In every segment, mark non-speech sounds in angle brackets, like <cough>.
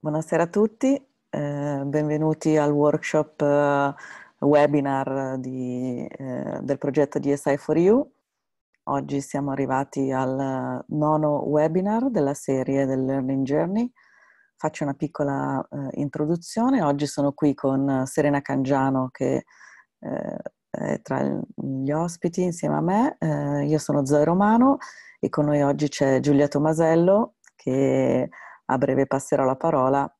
Buonasera a tutti, eh, benvenuti al workshop eh, webinar di, eh, del progetto di SI4U. Oggi siamo arrivati al nono webinar della serie del Learning Journey. Faccio una piccola eh, introduzione. Oggi sono qui con Serena Cangiano che eh, è tra gli ospiti insieme a me. Eh, io sono Zoe Romano e con noi oggi c'è Giulia Tomasello che è a breve passerò la parola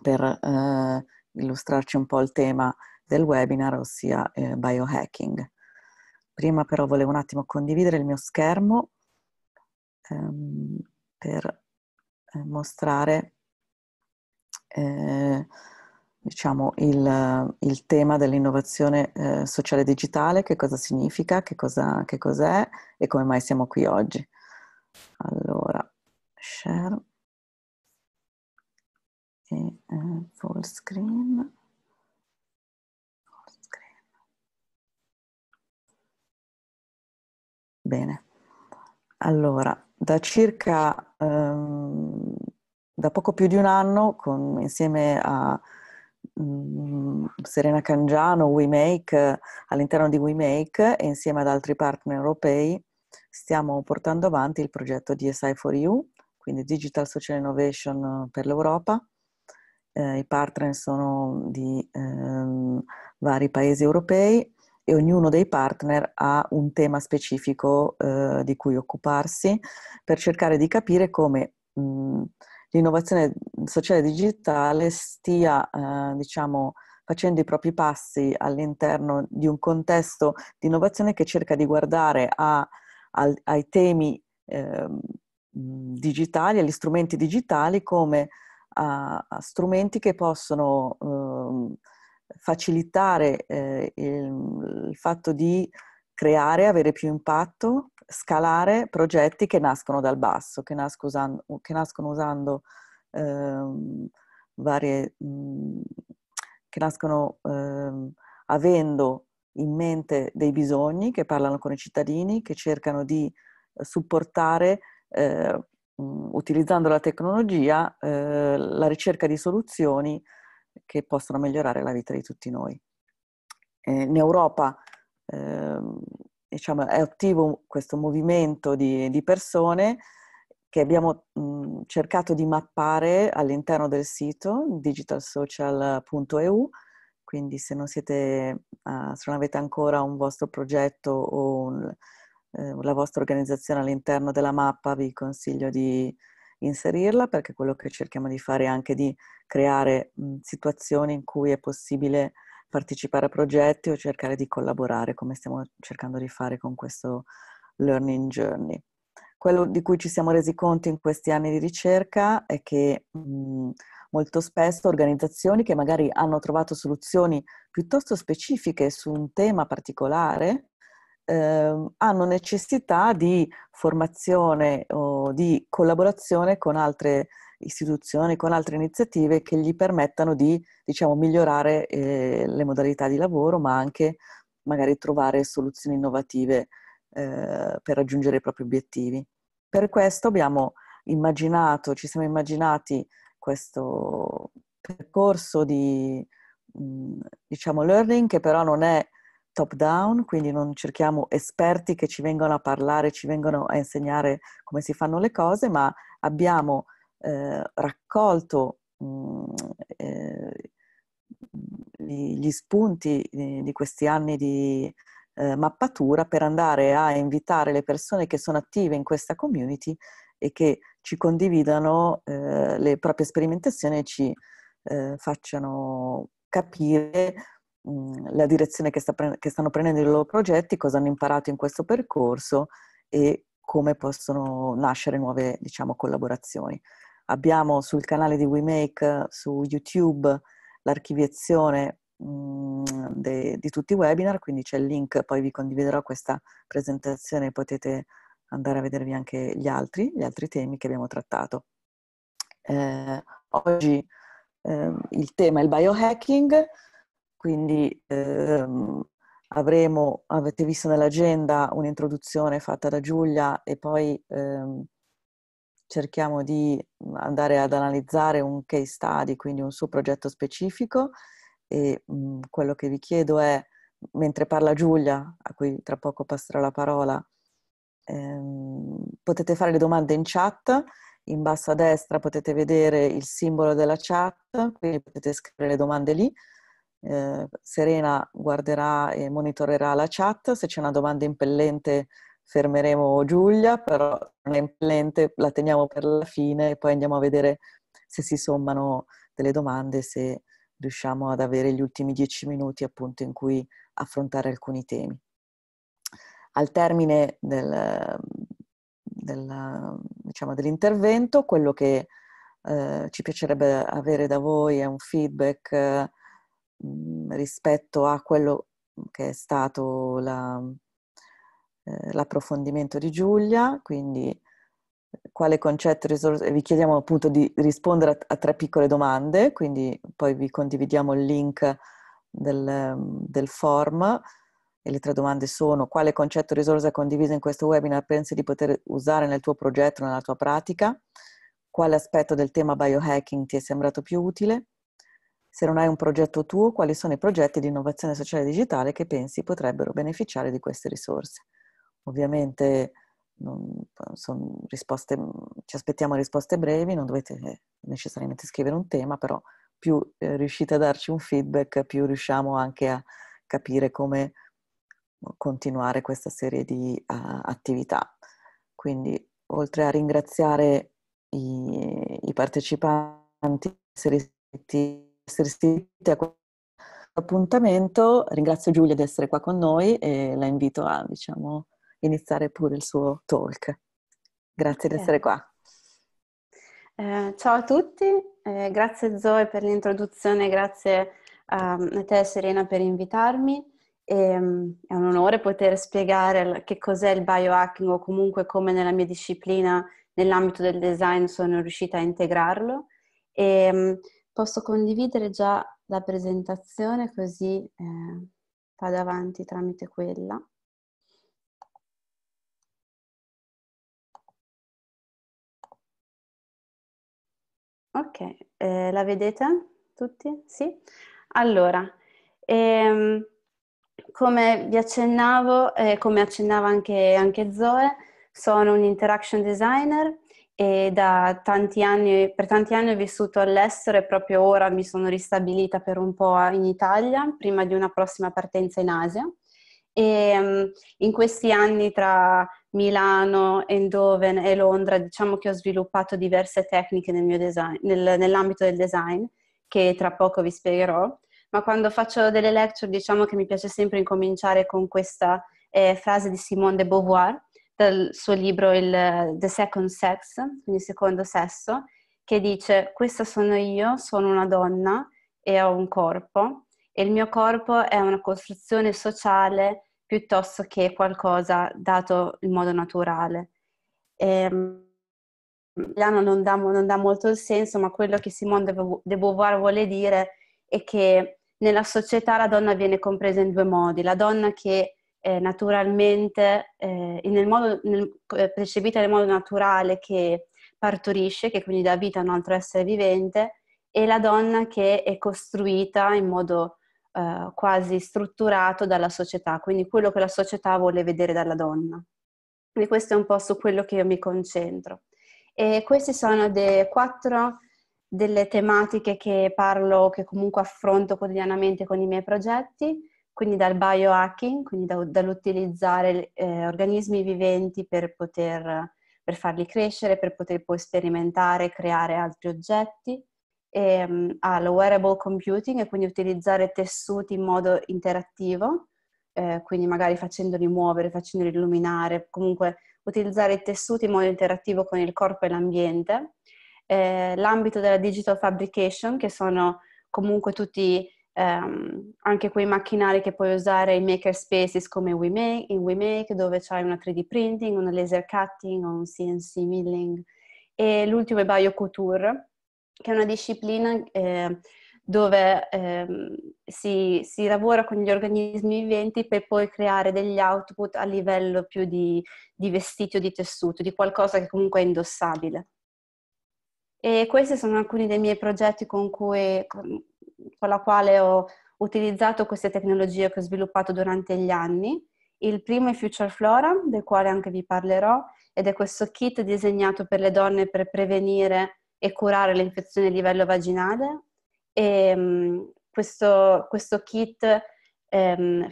per eh, illustrarci un po' il tema del webinar, ossia eh, biohacking. Prima però volevo un attimo condividere il mio schermo ehm, per eh, mostrare eh, diciamo, il, il, tema dell'innovazione eh, sociale digitale, che cosa significa, che, cosa, che cos'è e come mai siamo qui oggi. Allora, share e eh, full screen. full screen. Bene, allora da circa ehm, da poco più di un anno con, insieme a mh, mm, Serena Cangiano, WeMake, all'interno di WeMake e insieme ad altri partner europei stiamo portando avanti il progetto DSI4U, quindi Digital Social Innovation per l'Europa, eh, i partner sono di ehm, vari paesi europei e ognuno dei partner ha un tema specifico eh, di cui occuparsi per cercare di capire come mh, mm, l'innovazione sociale digitale stia, eh, diciamo, facendo i propri passi all'interno di un contesto di innovazione che cerca di guardare a, al, ai temi eh, digitali, agli strumenti digitali come a, a strumenti che possono eh, facilitare eh, il, il, fatto di creare, avere più impatto, scalare progetti che nascono dal basso, che, nasco usando, che nascono usando eh, varie, mh, mhmm, che nascono ehm, avendo in mente dei bisogni, che parlano con i cittadini, che cercano di supportare eh, Mm, utilizzando la tecnologia, eh, la ricerca di soluzioni che possono migliorare la vita di tutti noi. Eh, in Europa eh, diciamo, è attivo questo movimento di, di persone che abbiamo mh, mm, cercato di mappare all'interno del sito digitalsocial.eu, quindi se non, siete, uh, se non avete ancora un vostro progetto o un, Ehm, la vostra organizzazione all'interno della mappa, vi consiglio di inserirla perché quello che cerchiamo di fare è anche di creare mh, situazioni in cui è possibile partecipare a progetti o cercare di collaborare come stiamo cercando di fare con questo learning journey. Quello di cui ci siamo resi conto in questi anni di ricerca è che mh, molto spesso organizzazioni che magari hanno trovato soluzioni piuttosto specifiche su un tema particolare Ehm, hanno necessità di formazione o di collaborazione con altre istituzioni, con altre iniziative che gli permettano di diciamo, migliorare eh, le modalità di lavoro, ma anche magari trovare soluzioni innovative eh, per raggiungere i propri obiettivi. Per questo abbiamo immaginato, ci siamo immaginati questo percorso di mm, diciamo learning che però non è top down, quindi non cerchiamo esperti che ci vengono a parlare, ci vengono a insegnare come si fanno le cose, ma abbiamo eh, raccolto mh, mm, eh, gli spunti di, di questi anni di eh, mappatura per andare a invitare le persone che sono attive in questa community e che ci condividano eh, le proprie sperimentazioni e ci eh, facciano capire Mhmm, la direzione che, sta pre- che stanno prendendo i loro progetti, cosa hanno imparato in questo percorso e come possono nascere nuove diciamo, collaborazioni. Abbiamo sul canale di WeMake su YouTube l'archiviazione mh, mhmm, de, di tutti i webinar, quindi c'è il link, poi vi condividerò questa presentazione, e potete andare a vedervi anche gli altri, gli altri temi che abbiamo trattato. Eh, oggi eh, il tema è il biohacking, quindi ehm, avremo, avete visto nell'agenda un'introduzione fatta da Giulia e poi ehm, cerchiamo di andare ad analizzare un case study, quindi un suo progetto specifico e mh, mm, quello che vi chiedo è, mentre parla Giulia, a cui tra poco passerò la parola, ehm, potete fare le domande in chat, in basso a destra potete vedere il simbolo della chat, quindi potete scrivere le domande lì eh, Serena guarderà e monitorerà la chat, se c'è una domanda impellente fermeremo Giulia, però non è impellente, la teniamo per la fine e poi andiamo a vedere se si sommano delle domande, se riusciamo ad avere gli ultimi dieci minuti appunto in cui affrontare alcuni temi. Al termine del, del, diciamo, dell'intervento, quello che eh, ci piacerebbe avere da voi è un feedback Mm, rispetto a quello che è stato la, eh, l'approfondimento di Giulia, quindi eh, quale concetto risorse... Vi chiediamo appunto di rispondere a, a, tre piccole domande, quindi poi vi condividiamo il link del, del form e le tre domande sono quale concetto risorsa condivisa in questo webinar pensi di poter usare nel tuo progetto, nella tua pratica? Quale aspetto del tema biohacking ti è sembrato più utile? Se non hai un progetto tuo, quali sono i progetti di innovazione sociale digitale che pensi potrebbero beneficiare di queste risorse? Ovviamente non, risposte, mm, ci aspettiamo risposte brevi, non dovete eh, necessariamente scrivere un tema, però più eh, riuscite a darci un feedback, più riusciamo anche a capire come mm, continuare questa serie di uh, attività. Quindi oltre a ringraziare i, i partecipanti, essere iscritti a questo appuntamento. Ringrazio Giulia di essere qua con noi e la invito a diciamo, iniziare pure il suo talk. Grazie okay. di essere qua. Eh, ciao a tutti, eh, grazie Zoe per l'introduzione, grazie um, a te Serena per invitarmi. E, um, è un onore poter spiegare che cos'è il biohacking o comunque come nella mia disciplina, nell'ambito del design, sono riuscita a integrarlo. E, um, Posso condividere già la presentazione così eh, vado avanti tramite quella. Ok, eh, la vedete tutti? Sì? Allora, ehm, come vi accennavo, eh, come accennava anche, anche Zoe, sono un interaction designer e tanti anni, per tanti anni ho vissuto all'estero e proprio ora mi sono ristabilita per un po' in Italia prima di una prossima partenza in Asia. E mm, in questi anni tra Milano, Eindhoven e Londra diciamo che ho sviluppato diverse tecniche nel design, nel, nell'ambito del design che tra poco vi spiegherò, ma quando faccio delle lecture diciamo che mi piace sempre incominciare con questa eh, frase di Simone de Beauvoir dal suo libro il, eh, The Second Sex, quindi il secondo sesso, che dice questa sono io, sono una donna e ho un corpo e il mio corpo è una costruzione sociale piuttosto che qualcosa dato in modo naturale. E, ehm, Milano non dà, non dà, molto il senso, ma quello che Simone de Beauvoir vuole dire è che nella società la donna viene compresa in due modi, la donna che eh, naturalmente, eh, nel modo, nel, eh, percepita nel modo naturale che partorisce, che quindi dà vita a un altro essere vivente, e la donna che è costruita in modo eh, quasi strutturato dalla società, quindi quello che la società vuole vedere dalla donna. Quindi questo è un po' su quello che io mi concentro. E queste sono de, quattro delle tematiche che parlo, che comunque affronto quotidianamente con i miei progetti quindi dal biohacking, quindi da, dall'utilizzare eh, organismi viventi per poter per farli crescere, per poter poi sperimentare e creare altri oggetti, e, um, al wearable computing e quindi utilizzare tessuti in modo interattivo, eh, quindi magari facendoli muovere, facendoli illuminare, comunque utilizzare i tessuti in modo interattivo con il corpo e l'ambiente. Eh, l'ambito della digital fabrication, che sono comunque tutti Um, anche quei macchinari che puoi usare in makerspaces come WeMake, in WeMake dove c'hai una 3D printing, una laser cutting o un CNC milling. E l'ultimo è BioCouture, che è una disciplina eh, dove eh, si, si, lavora con gli organismi viventi per poi creare degli output a livello più di, di vestiti o di tessuto, di qualcosa che comunque è indossabile. E questi sono alcuni dei miei progetti con cui, con la quale ho utilizzato queste tecnologie che ho sviluppato durante gli anni. Il primo è Future Flora, del quale anche vi parlerò, ed è questo kit disegnato per le donne per prevenire e curare le infezioni a livello vaginale. E, um, questo, questo, kit um,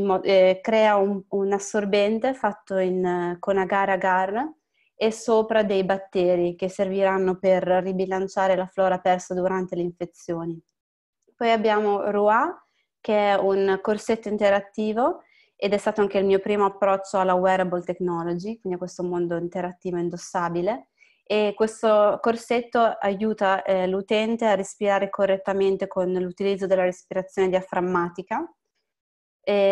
mo- eh, crea un, un, assorbente fatto in, con agar-agar e sopra dei batteri che serviranno per ribilanciare la flora persa durante le infezioni. Poi abbiamo Rua, che è un corsetto interattivo ed è stato anche il mio primo approccio alla wearable technology, quindi a questo mondo interattivo indossabile. E questo corsetto aiuta eh, l'utente a respirare correttamente con l'utilizzo della respirazione diaframmatica.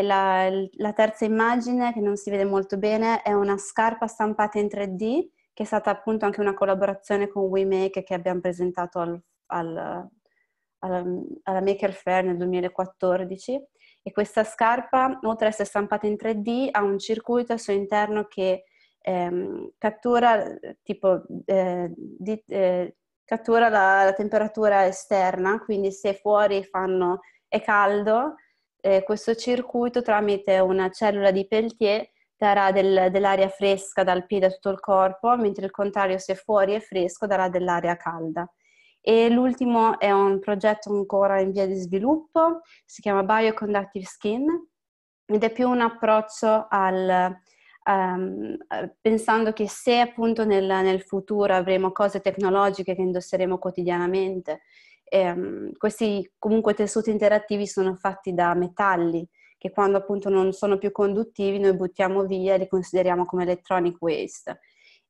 La, la terza immagine, che non si vede molto bene, è una scarpa stampata in 3D, che è stata appunto anche una collaborazione con WeMake che abbiamo presentato al, al alla, alla Maker Fair nel 2014 e questa scarpa, oltre ad essere stampata in 3D, ha un circuito al suo interno che ehm, cattura, tipo, eh, di, eh, cattura la, la, temperatura esterna, quindi se fuori fanno, è caldo, eh, questo circuito tramite una cellula di Peltier darà del, dell'aria fresca dal piede a tutto il corpo, mentre il contrario se fuori è fresco darà dell'aria calda e l'ultimo è un progetto ancora in via di sviluppo, si chiama Bioconductive Skin ed è più un approccio al, um, pensando che se appunto nel, nel, futuro avremo cose tecnologiche che indosseremo quotidianamente, ehm, questi comunque tessuti interattivi sono fatti da metalli che quando appunto non sono più conduttivi noi buttiamo via e li consideriamo come electronic waste.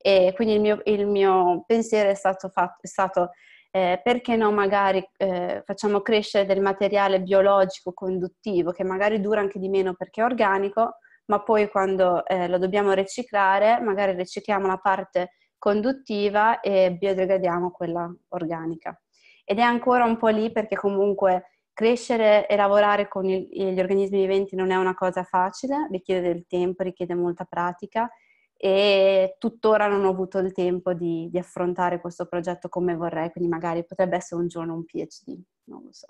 E quindi il mio, il mio pensiero è stato, fatto, è stato eh, perché no magari eh, facciamo crescere del materiale biologico conduttivo che magari dura anche di meno perché è organico, ma poi quando eh, lo dobbiamo riciclare magari ricicliamo la parte conduttiva e biodegradiamo quella organica. Ed è ancora un po' lì perché comunque crescere e lavorare con il, gli organismi viventi non è una cosa facile, richiede del tempo, richiede molta pratica e tuttora non ho avuto il tempo di, di, affrontare questo progetto come vorrei, quindi magari potrebbe essere un giorno un PhD, non lo so.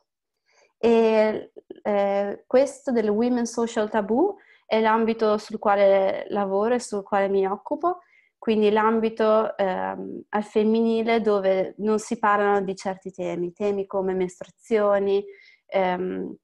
E, eh, questo del Women's Social Taboo è l'ambito sul quale lavoro e sul quale mi occupo, quindi l'ambito ehm, al femminile dove non si parlano di certi temi, temi come mestruazioni, ehm,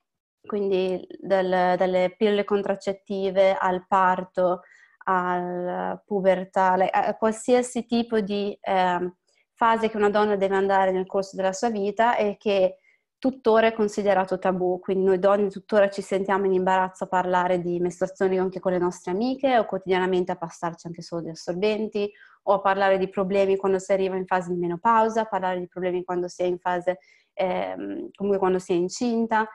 quindi del, dalle pillole contraccettive al parto, al pubertà, a qualsiasi tipo di eh, fase che una donna deve andare nel corso della sua vita e che tuttora è considerato tabù, quindi noi donne tuttora ci sentiamo in imbarazzo a parlare di mestruazioni anche con le nostre amiche o quotidianamente a passarci anche solo di assorbenti o a parlare di problemi quando si arriva in fase di menopausa, a parlare di problemi quando si è in fase, eh, comunque quando si è incinta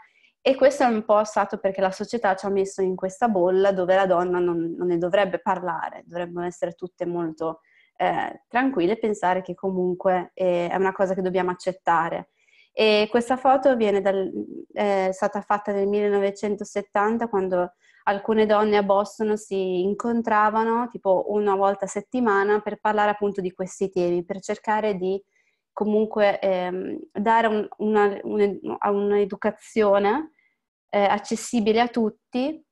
e questo è un po' stato perché la società ci ha messo in questa bolla dove la donna non, non ne dovrebbe parlare, dovrebbero essere tutte molto eh, tranquille e pensare che comunque eh, è una cosa che dobbiamo accettare. E questa foto dal, eh, è stata fatta nel 1970 quando alcune donne a Boston si incontravano tipo una volta a settimana per parlare appunto di questi temi, per cercare di comunque ehm, dare un, una, un, un'educazione eh, accessibile a tutti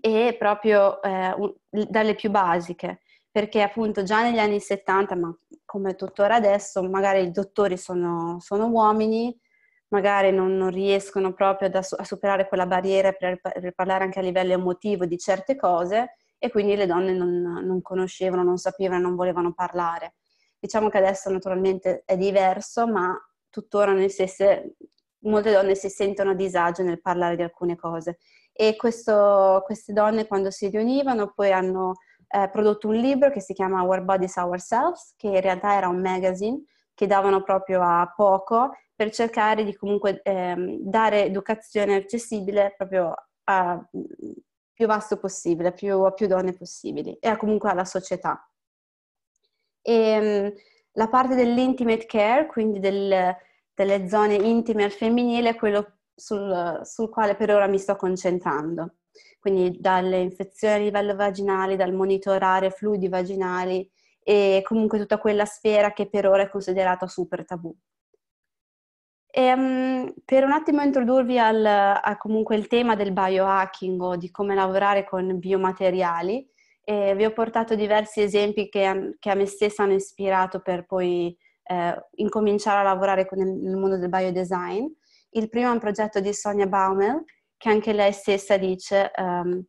e proprio eh, un, dalle più basiche, perché appunto già negli anni 70, ma come tuttora adesso, magari i dottori sono, sono uomini, magari non, non riescono proprio da, a superare quella barriera per, per, parlare anche a livello emotivo di certe cose e quindi le donne non, non conoscevano, non sapevano, non volevano parlare. Diciamo che adesso naturalmente è diverso, ma tuttora noi stesse molte donne si sentono a disagio nel parlare di alcune cose e questo, queste donne quando si riunivano poi hanno eh, prodotto un libro che si chiama Our Bodies Ourselves, che in realtà era un magazine che davano proprio a poco per cercare di comunque ehm, dare educazione accessibile proprio a più vasto possibile, più, a più donne possibili e a, comunque alla società. E, ehm, la parte dell'intimate care, quindi del, delle zone intime al femminile è quello sul, sul quale per ora mi sto concentrando. Quindi dalle infezioni a livello vaginale, dal monitorare fluidi vaginali e comunque tutta quella sfera che per ora è considerata super tabù. E, um, per un attimo introdurvi al, a comunque il tema del biohacking o di come lavorare con biomateriali, e vi ho portato diversi esempi che, che a me stessa hanno ispirato per poi eh, incominciare a lavorare con il, nel mondo del biodesign. Il primo è un progetto di Sonia Baumel, che anche lei stessa dice um,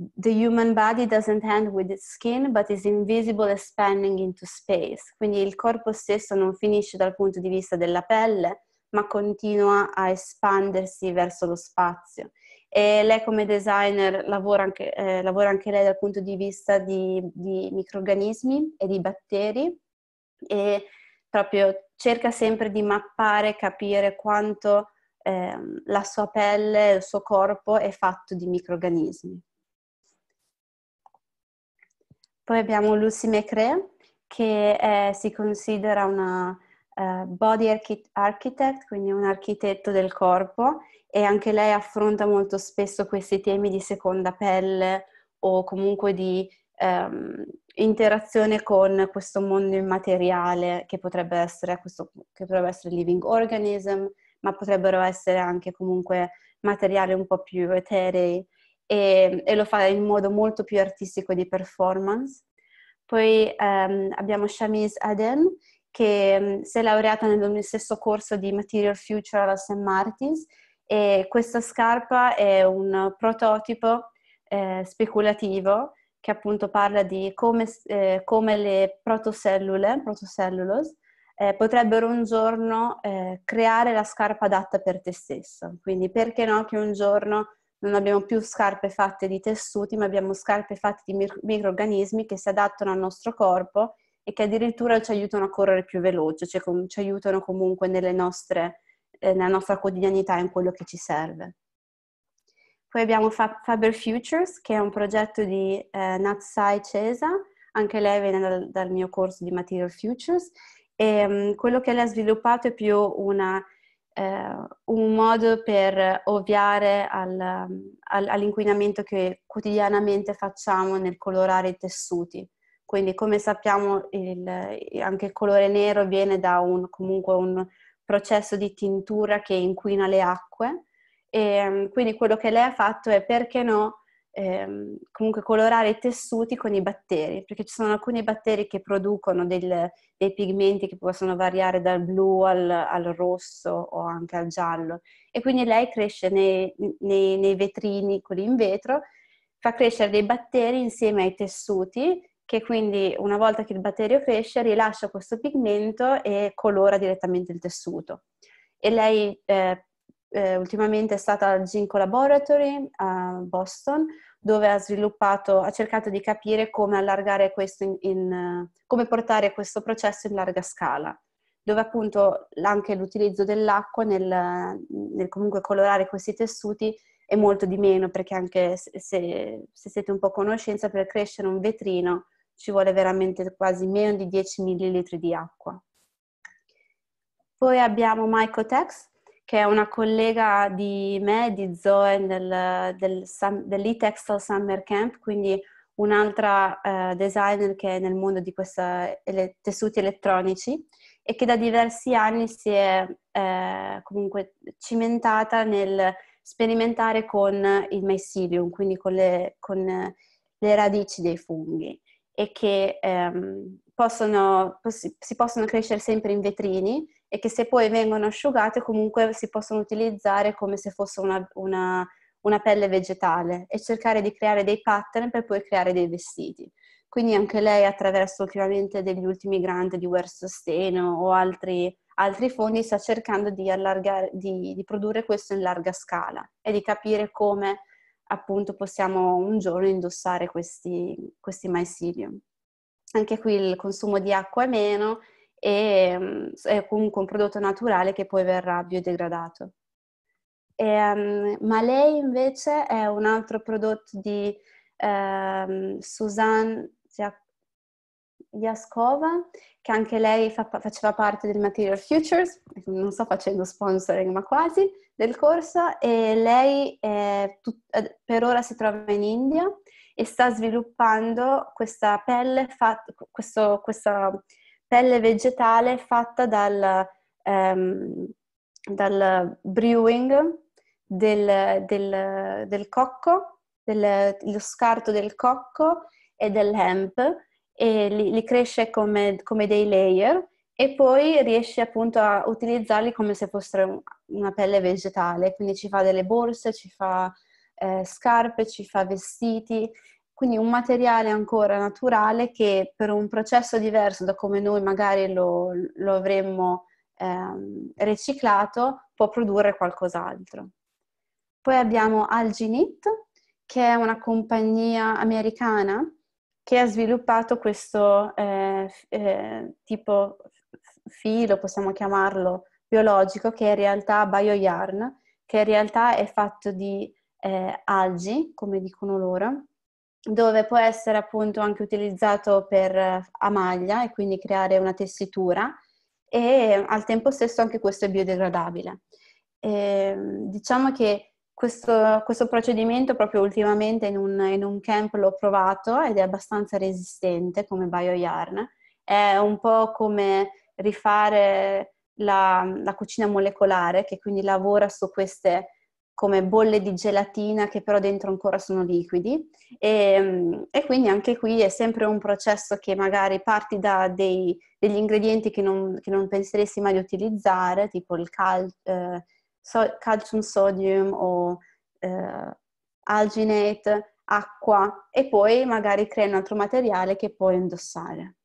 The human body doesn't end with its skin, but is invisible expanding into space. Quindi il corpo stesso non finisce dal punto di vista della pelle, ma continua a espandersi verso lo spazio. E lei come designer lavora anche, eh, lavora anche lei dal punto di vista di, di microrganismi e di batteri e proprio cerca sempre di mappare, capire quanto eh, la sua pelle, il suo corpo è fatto di microrganismi. Poi abbiamo Lucy McRae che è, si considera una uh, body architect, quindi un architetto del corpo e anche lei affronta molto spesso questi temi di seconda pelle o comunque di um, interazione con questo mondo immateriale che potrebbe essere, questo, che potrebbe essere living organism, ma potrebbero essere anche comunque materiali un po' più eterei e, e lo fa in modo molto più artistico di performance. Poi ehm, abbiamo Shamiz Aden che mm, si è laureata nel stesso corso di Material Future alla St. Martins e questa scarpa è un prototipo eh, speculativo che appunto parla di come, eh, come le protocellule, protocellulose, eh, potrebbero un giorno eh, creare la scarpa adatta per te stesso. Quindi perché no che un giorno non abbiamo più scarpe fatte di tessuti, ma abbiamo scarpe fatte di micro- microorganismi che si adattano al nostro corpo e che addirittura ci aiutano a correre più veloce, cioè com- ci aiutano comunque nostre, eh, nella nostra quotidianità in quello che ci serve. Poi abbiamo Fab- Faber Futures, che è un progetto di eh, Natsai Cesa, anche lei viene dal, dal, mio corso di Material Futures, e um, quello che lei ha sviluppato è più una, eh, un modo per ovviare al, al, all'inquinamento che quotidianamente facciamo nel colorare i tessuti. Quindi come sappiamo il, anche il colore nero viene da un, comunque un processo di tintura che inquina le acque e ehm, quindi quello che lei ha fatto è perché no ehm, comunque colorare i tessuti con i batteri, perché ci sono alcuni batteri che producono del, dei pigmenti che possono variare dal blu al, al, rosso o anche al giallo. E quindi lei cresce nei, nei, nei vetrini, quelli in vetro, fa crescere dei batteri insieme ai tessuti che quindi una volta che il batterio cresce rilascia questo pigmento e colora direttamente il tessuto. E lei eh, eh, ultimamente è stata al Zinco Laboratory a Boston, dove ha sviluppato, ha cercato di capire come allargare questo in, in eh, come portare questo processo in larga scala, dove appunto anche l'utilizzo dell'acqua nel, nel comunque colorare questi tessuti è molto di meno, perché anche se, se, se siete un po' a conoscenza, per crescere un vetrino ci vuole veramente quasi meno di 10 ml di acqua. Poi abbiamo Mycotex, che è una collega di me, di Zoe, del, del, dell'e-textile Summer Camp, quindi un'altra uh, designer che è nel mondo di questi ele- tessuti elettronici e che da diversi anni si è eh, comunque cimentata nel sperimentare con il mycelium, quindi con le, con le radici dei funghi e che ehm, possono, si possono crescere sempre in vetrini e che se poi vengono asciugate comunque si possono utilizzare come se fosse una, una, una pelle vegetale e cercare di creare dei pattern per poi creare dei vestiti. Quindi anche lei attraverso ultimamente degli ultimi grant di Wear Sustain o altri, altri fondi sta cercando di, di, di produrre questo in larga scala e di capire come appunto possiamo un giorno indossare questi, questi mycelium. Anche qui il consumo di acqua è meno e mm, è comunque un prodotto naturale che poi verrà biodegradato. E, ehm, ma lei invece è un altro prodotto di eh, Suzanne Jaskova, che anche lei fa, faceva parte del Material Futures, non sto facendo sponsoring ma quasi, del corso e lei è, eh, per ora si trova in India e sta sviluppando questa pelle, fa, questo, questa pelle vegetale fatta dal, um, dal brewing del, del, del cocco, lo scarto del cocco e dell'hemp e li, li cresce come, come, dei layer e poi riesce appunto a utilizzarli come se fossero una pelle vegetale, quindi ci fa delle borse, ci fa eh, scarpe, ci fa vestiti quindi un materiale ancora naturale che per un processo diverso da come noi magari lo, lo avremmo ehm, riciclato può produrre qualcos'altro. Poi abbiamo Alginit, che è una compagnia americana che ha sviluppato questo eh, eh, tipo filo, possiamo chiamarlo, biologico, che in realtà bioyarn, che in realtà è fatto di eh, algi, come dicono loro, dove può essere appunto anche utilizzato per, eh, a maglia e quindi creare una tessitura e al tempo stesso anche questo è biodegradabile. E, ehm, diciamo che questo, questo, procedimento proprio ultimamente in un, in un, camp l'ho provato ed è abbastanza resistente come bioyarn. È un po' come rifare la, la cucina molecolare che quindi lavora su queste come bolle di gelatina che però dentro ancora sono liquidi e, ehm, e quindi anche qui è sempre un processo che magari parti da dei, degli ingredienti che non, che non, penseresti mai di utilizzare, tipo il cal, eh, so, calcium sodium o eh, alginate, acqua e poi magari crei un altro materiale che puoi indossare.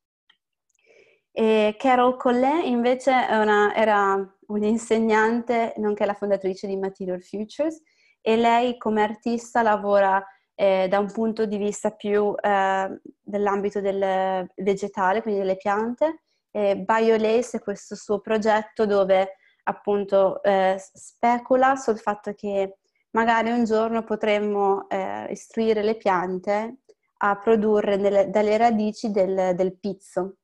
E Carol Collet invece una, era un'insegnante, nonché la fondatrice di Material Futures, e lei come artista lavora eh, da un punto di vista più eh, dell'ambito del vegetale, quindi delle piante. Eh, BioLace è questo suo progetto dove appunto eh, specula sul fatto che magari un giorno potremmo eh, istruire le piante a produrre delle, dalle radici del, del pizzo,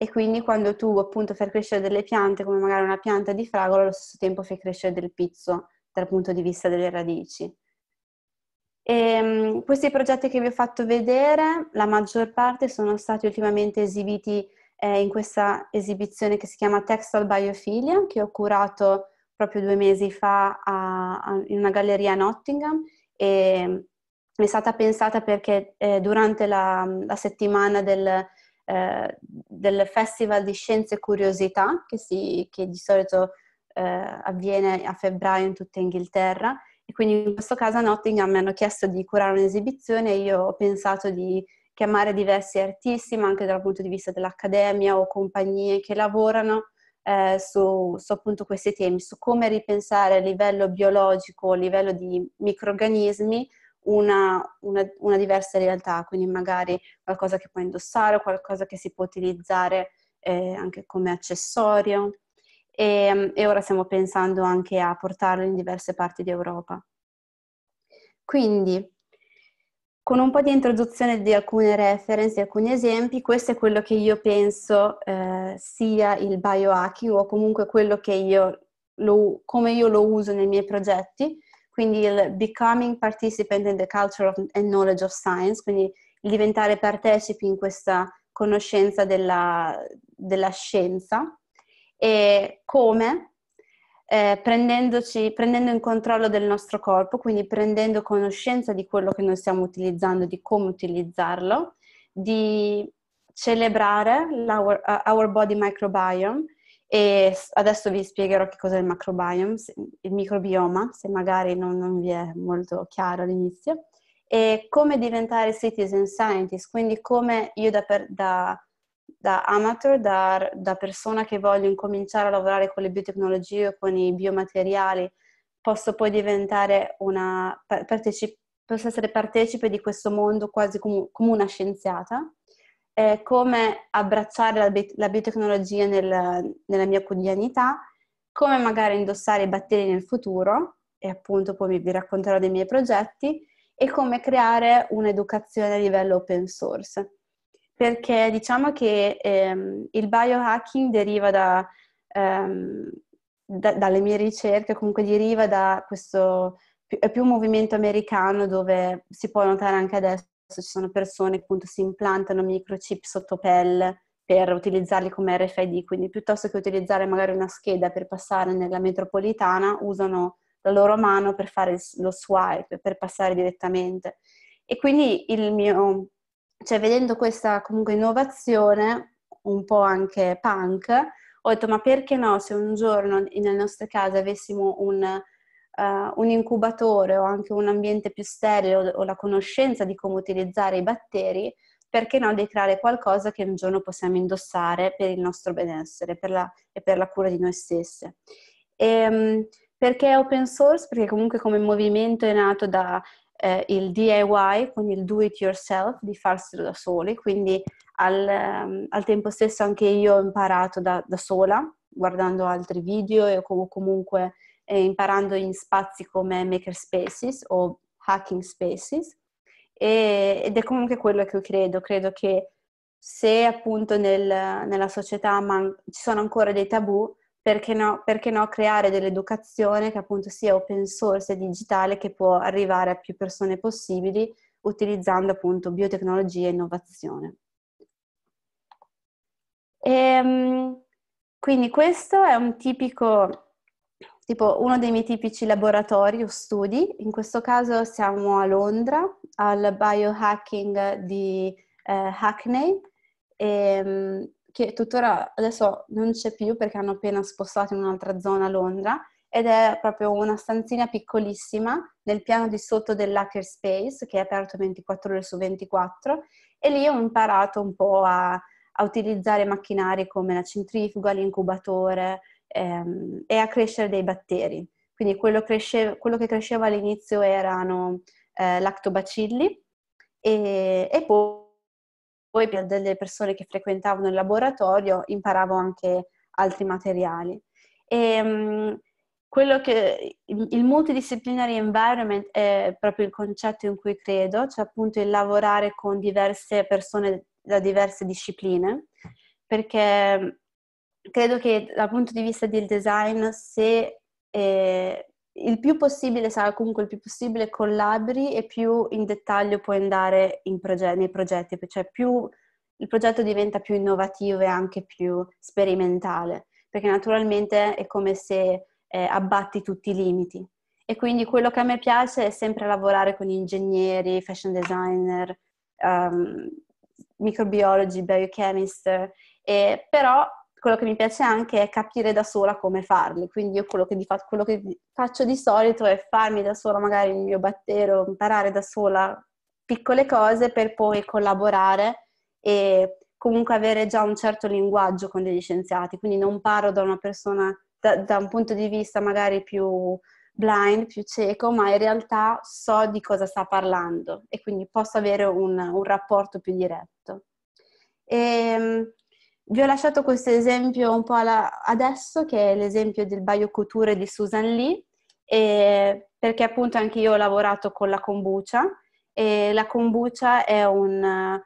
e quindi quando tu appunto fai crescere delle piante, come magari una pianta di fragola, allo stesso tempo fai crescere del pizzo dal punto di vista delle radici. E ehm, questi progetti che vi ho fatto vedere, la maggior parte sono stati ultimamente esibiti eh, in questa esibizione che si chiama Textile Biophilia, che ho curato proprio due mesi fa a, a, in una galleria a Nottingham e mm, è stata pensata perché eh, durante la, la settimana del eh, del Festival di Scienze e Curiosità che, si, che di solito eh, avviene a febbraio in tutta Inghilterra e quindi in questo caso a Nottingham mi hanno chiesto di curare un'esibizione e io ho pensato di chiamare diversi artisti, ma anche dal punto di vista dell'accademia o compagnie che lavorano eh, su, su, appunto questi temi, su come ripensare a livello biologico, a livello di microorganismi, una, una, una, diversa realtà, quindi magari qualcosa che puoi indossare, qualcosa che si può utilizzare eh, anche come accessorio. E, ehm, e, ora stiamo pensando anche a portarlo in diverse parti d'Europa. Quindi, con un po' di introduzione di alcune reference, di alcuni esempi, questo è quello che io penso eh, sia il biohacking o comunque quello che io lo, come io lo uso nei miei progetti quindi il becoming participant in the culture of, and knowledge of science, quindi il diventare partecipi in questa conoscenza della, della scienza e come eh, prendendo in controllo del nostro corpo, quindi prendendo conoscenza di quello che noi stiamo utilizzando, di come utilizzarlo, di celebrare l'our our body microbiome, e adesso vi spiegherò che cos'è il microbiome, il microbioma, se magari non, non vi è molto chiaro all'inizio, e come diventare citizen scientist, quindi come io da, da, da amateur, da, da, persona che voglio incominciare a lavorare con le biotecnologie, con i biomateriali, posso poi diventare una, parteci, posso essere partecipe di questo mondo quasi come, come una scienziata eh, come abbracciare la, bi- la biotecnologia nel, nella mia quotidianità, come magari indossare i batteri nel futuro, e appunto poi vi racconterò dei miei progetti, e come creare un'educazione a livello open source. Perché diciamo che ehm, il biohacking deriva da, ehm, da, dalle mie ricerche, comunque deriva da questo è più un movimento americano dove si può notare anche adesso ci sono persone che appunto si implantano microchip sotto pelle per utilizzarli come RFID, quindi piuttosto che utilizzare magari una scheda per passare nella metropolitana, usano la loro mano per fare lo swipe, per passare direttamente. E quindi il mio, cioè vedendo questa comunque innovazione, un po' anche punk, ho detto ma perché no se un giorno nelle nostre case avessimo un uh, un incubatore o anche un ambiente più sterile o, o la conoscenza di come utilizzare i batteri, perché no di creare qualcosa che un giorno possiamo indossare per il nostro benessere per la, e per la cura di noi stesse. E, ehm, perché è open source? Perché comunque come movimento è nato dal eh, DIY, quindi il do it yourself, di farselo da soli, quindi al, ehm, al tempo stesso anche io ho imparato da, da, sola, guardando altri video e comunque eh, imparando in spazi come makerspaces o hacking spaces e, ed è comunque quello che io credo, credo che se appunto nel, nella società man- ci sono ancora dei tabù, perché no, perché no, creare dell'educazione che appunto sia open source e digitale che può arrivare a più persone possibili utilizzando appunto biotecnologia e innovazione. E, ehm, quindi questo è un tipico tipo uno dei miei tipici laboratori o studi, in questo caso siamo a Londra, al biohacking di eh, Hackney, e, ehm, che tuttora adesso non c'è più perché hanno appena spostato in un'altra zona a Londra, ed è proprio una stanzina piccolissima nel piano di sotto dell'Hacker Space, che è aperto 24 ore su 24 e lì ho imparato un po' a, a utilizzare macchinari come la centrifuga, l'incubatore, ehm, è a crescere dei batteri. Quindi quello, cresce, quello che cresceva all'inizio erano eh, lactobacilli e, e poi, poi per delle persone che frequentavano il laboratorio imparavo anche altri materiali. E, ehm, quello che il multidisciplinary environment è proprio il concetto in cui credo, cioè appunto il lavorare con diverse persone da diverse discipline, perché credo che dal punto di vista del design, se eh, il più possibile sarà comunque il più possibile collabori e più in dettaglio puoi andare proget- nei progetti, cioè più il progetto diventa più innovativo e anche più sperimentale, perché naturalmente è come se eh, abbatti tutti i limiti. E quindi quello che a me piace è sempre lavorare con ingegneri, fashion designer, um, microbiologi, biochemist, e, eh, però quello che mi piace anche è capire da sola come farli, quindi io quello che, fa- quello che faccio di solito è farmi da sola magari il mio battero, imparare da sola piccole cose per poi collaborare e comunque avere già un certo linguaggio con degli scienziati, quindi non parlo da una persona da, da un punto di vista magari più blind, più cieco, ma in realtà so di cosa sta parlando e quindi posso avere un, un rapporto più diretto. E, ehm, vi ho lasciato questo esempio un po' alla, adesso, che è l'esempio del Baio Couture di Susan Lee, e, perché appunto anche io ho lavorato con la kombucha e la kombucha è un eh,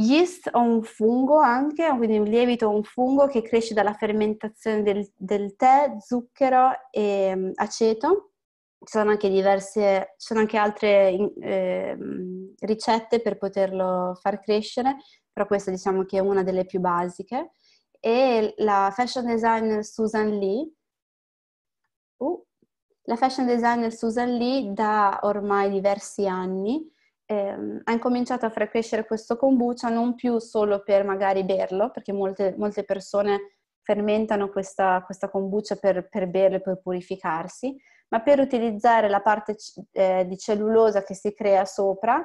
yeast o un fungo anche, quindi un lievito o un fungo che cresce dalla fermentazione del, del tè, zucchero e mm, aceto. Ci sono anche diverse, ci sono anche altre eh, ricette per poterlo far crescere però questa diciamo che è una delle più basiche, e la fashion designer Susan Lee, uh, la fashion designer Susan Lee da ormai diversi anni eh, ha incominciato a far crescere questo kombucha non più solo per magari berlo, perché molte, molte persone fermentano questa, questa kombucha per, per berlo e per purificarsi, ma per utilizzare la parte eh, di cellulosa che si crea sopra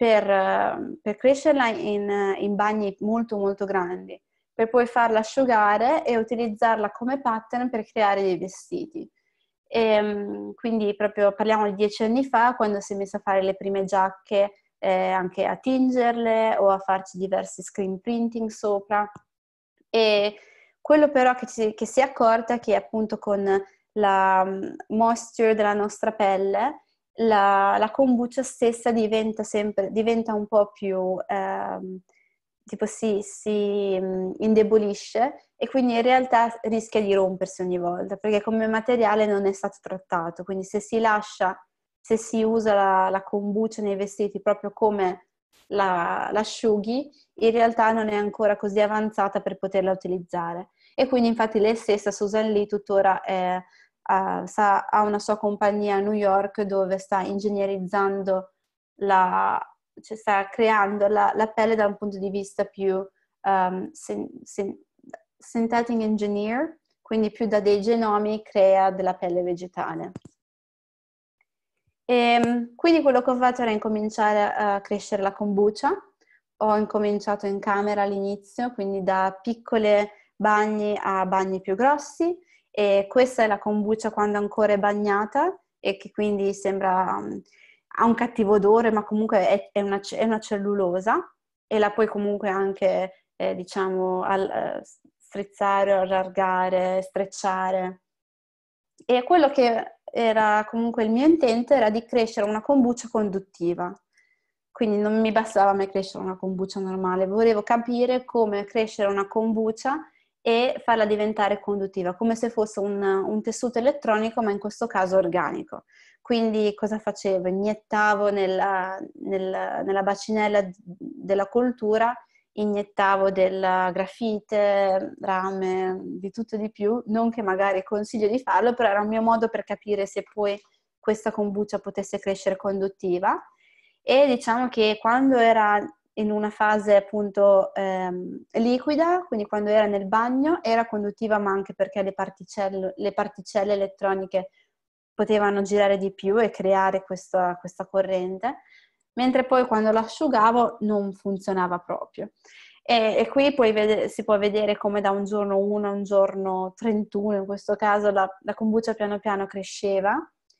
per, per crescerla in, in, bagni molto molto grandi, per poi farla asciugare e utilizzarla come pattern per creare dei vestiti. E, ehm, quindi proprio parliamo di dieci anni fa quando si è messa a fare le prime giacche, eh, anche a tingerle o a farci diversi screen printing sopra. E quello però che, ci, che si è accorta è che appunto con la mm, moisture della nostra pelle la, la kombucha stessa diventa, sempre, diventa un po' più, ehm, tipo si, si mm, indebolisce e quindi in realtà rischia di rompersi ogni volta perché come materiale non è stato trattato, quindi se si lascia, se si usa la, la kombucha nei vestiti proprio come la, l'asciughi, in realtà non è ancora così avanzata per poterla utilizzare. E quindi infatti lei stessa, Susan Lee, tuttora è uh, sa, ha una sua compagnia a New York dove sta ingegnerizzando la, cioè sta creando la, la, pelle da un punto di vista più um, ehm, sin, sin, synthetic engineer, quindi più da dei genomi crea della pelle vegetale. E, ehm, quindi quello che ho fatto era incominciare a crescere la kombucha, ho incominciato in camera all'inizio, quindi da piccole bagni a bagni più grossi e questa è la kombucha quando ancora è bagnata e che quindi sembra, um, ha un cattivo odore, ma comunque è, è, una, è, una, cellulosa e la puoi comunque anche, eh, diciamo, al, uh, strizzare, allargare, strecciare. E quello che era comunque il mio intento era di crescere una kombucha conduttiva. Quindi non mi bastava mai crescere una kombucha normale, volevo capire come crescere una kombucha e farla diventare conduttiva, come se fosse un, un, tessuto elettronico, ma in questo caso organico. Quindi cosa facevo? Iniettavo nella, nella, nella bacinella della coltura, iniettavo della grafite, rame, di tutto e di più, non che magari consiglio di farlo, però era un mio modo per capire se poi questa kombucha potesse crescere conduttiva. E diciamo che quando era in una fase appunto ehm, liquida, quindi quando era nel bagno, era conduttiva ma anche perché le particelle, le particelle elettroniche potevano girare di più e creare questa, questa corrente, mentre poi quando l'asciugavo non funzionava proprio. E, e qui vedere, si può vedere come da un giorno 1 a un giorno 31, in questo caso la, la kombucha piano piano cresceva.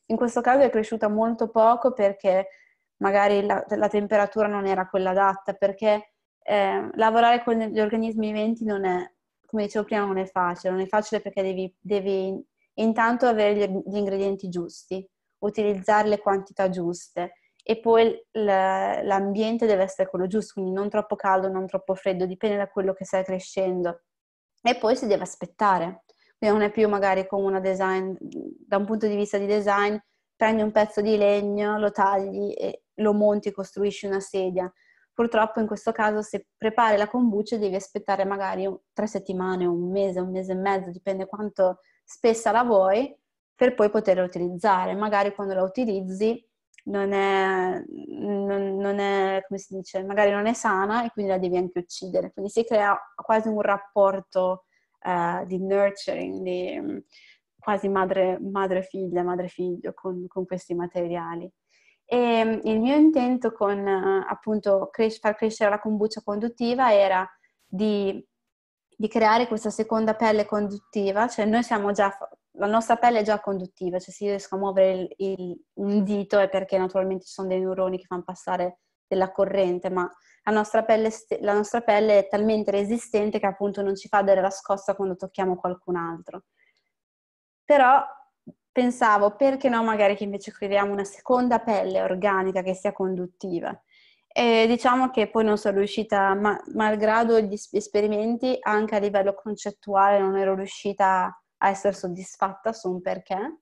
In questo caso è cresciuta molto poco perché magari la, la temperatura non era quella adatta, perché eh, lavorare con gli organismi viventi non è, come dicevo prima, non è facile, non è facile perché devi, devi intanto avere gli, gli, ingredienti giusti, utilizzare le quantità giuste e poi l'ambiente deve essere quello giusto, quindi non troppo caldo, non troppo freddo, dipende da quello che stai crescendo. E poi si deve aspettare, quindi non è più magari come una design, da un punto di vista di design, prendi un pezzo di legno, lo tagli e lo monti, e costruisci una sedia. Purtroppo in questo caso se prepari la kombucha devi aspettare magari tre settimane, un mese, un mese e mezzo, dipende quanto spessa la vuoi, per poi poterla utilizzare. Magari quando la utilizzi non è, non, non è, come si dice, magari non è sana e quindi la devi anche uccidere. Quindi si crea quasi un rapporto uh, di nurturing, di quasi madre, madre figlia, madre figlio con, con questi materiali. E mm, il mio intento con eh, appunto cres- far crescere la kombucha conduttiva era di, di, creare questa seconda pelle conduttiva, cioè noi siamo già, la nostra pelle è già conduttiva, cioè se io riesco a muovere il, il, un dito è perché naturalmente ci sono dei neuroni che fanno passare della corrente, ma la nostra, pelle, la nostra pelle è talmente resistente che appunto non ci fa dare la scossa quando tocchiamo qualcun altro però pensavo perché no magari che invece creiamo una seconda pelle organica che sia conduttiva. E diciamo che poi non sono riuscita, ma, malgrado gli esperimenti, anche a livello concettuale non ero riuscita a essere soddisfatta su un perché.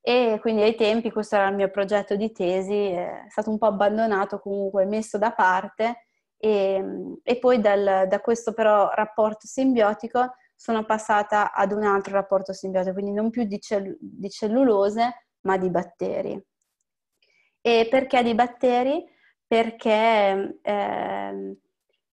E quindi ai tempi questo era il mio progetto di tesi, è stato un po' abbandonato, comunque messo da parte. E, e poi dal, da questo però rapporto simbiotico sono passata ad un altro rapporto simbiotico, quindi non più di, cell- di cellulose, ma di batteri. E perché di batteri? Perché eh,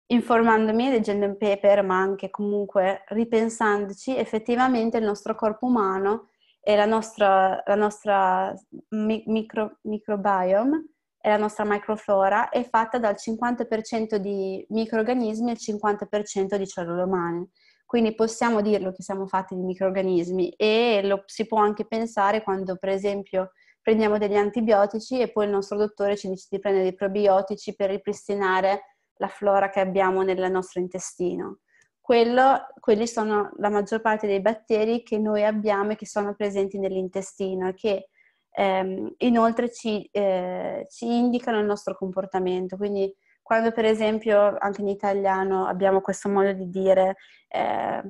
informandomi, leggendo un paper, ma anche comunque ripensandoci, effettivamente il nostro corpo umano e la nostra, la nostra micro, microbiome e la nostra microflora è fatta dal 50% di microorganismi e il 50% di cellule umane. Quindi possiamo dirlo che siamo fatti di microorganismi e lo si può anche pensare quando, per esempio, prendiamo degli antibiotici e poi il nostro dottore ci dice di prendere dei probiotici per ripristinare la flora che abbiamo nel nostro intestino. Quello, quelli sono la maggior parte dei batteri che noi abbiamo e che sono presenti nell'intestino e che ehm, inoltre ci, eh, ci indicano il nostro comportamento. Quindi quando per esempio anche in italiano abbiamo questo modo di dire, eh,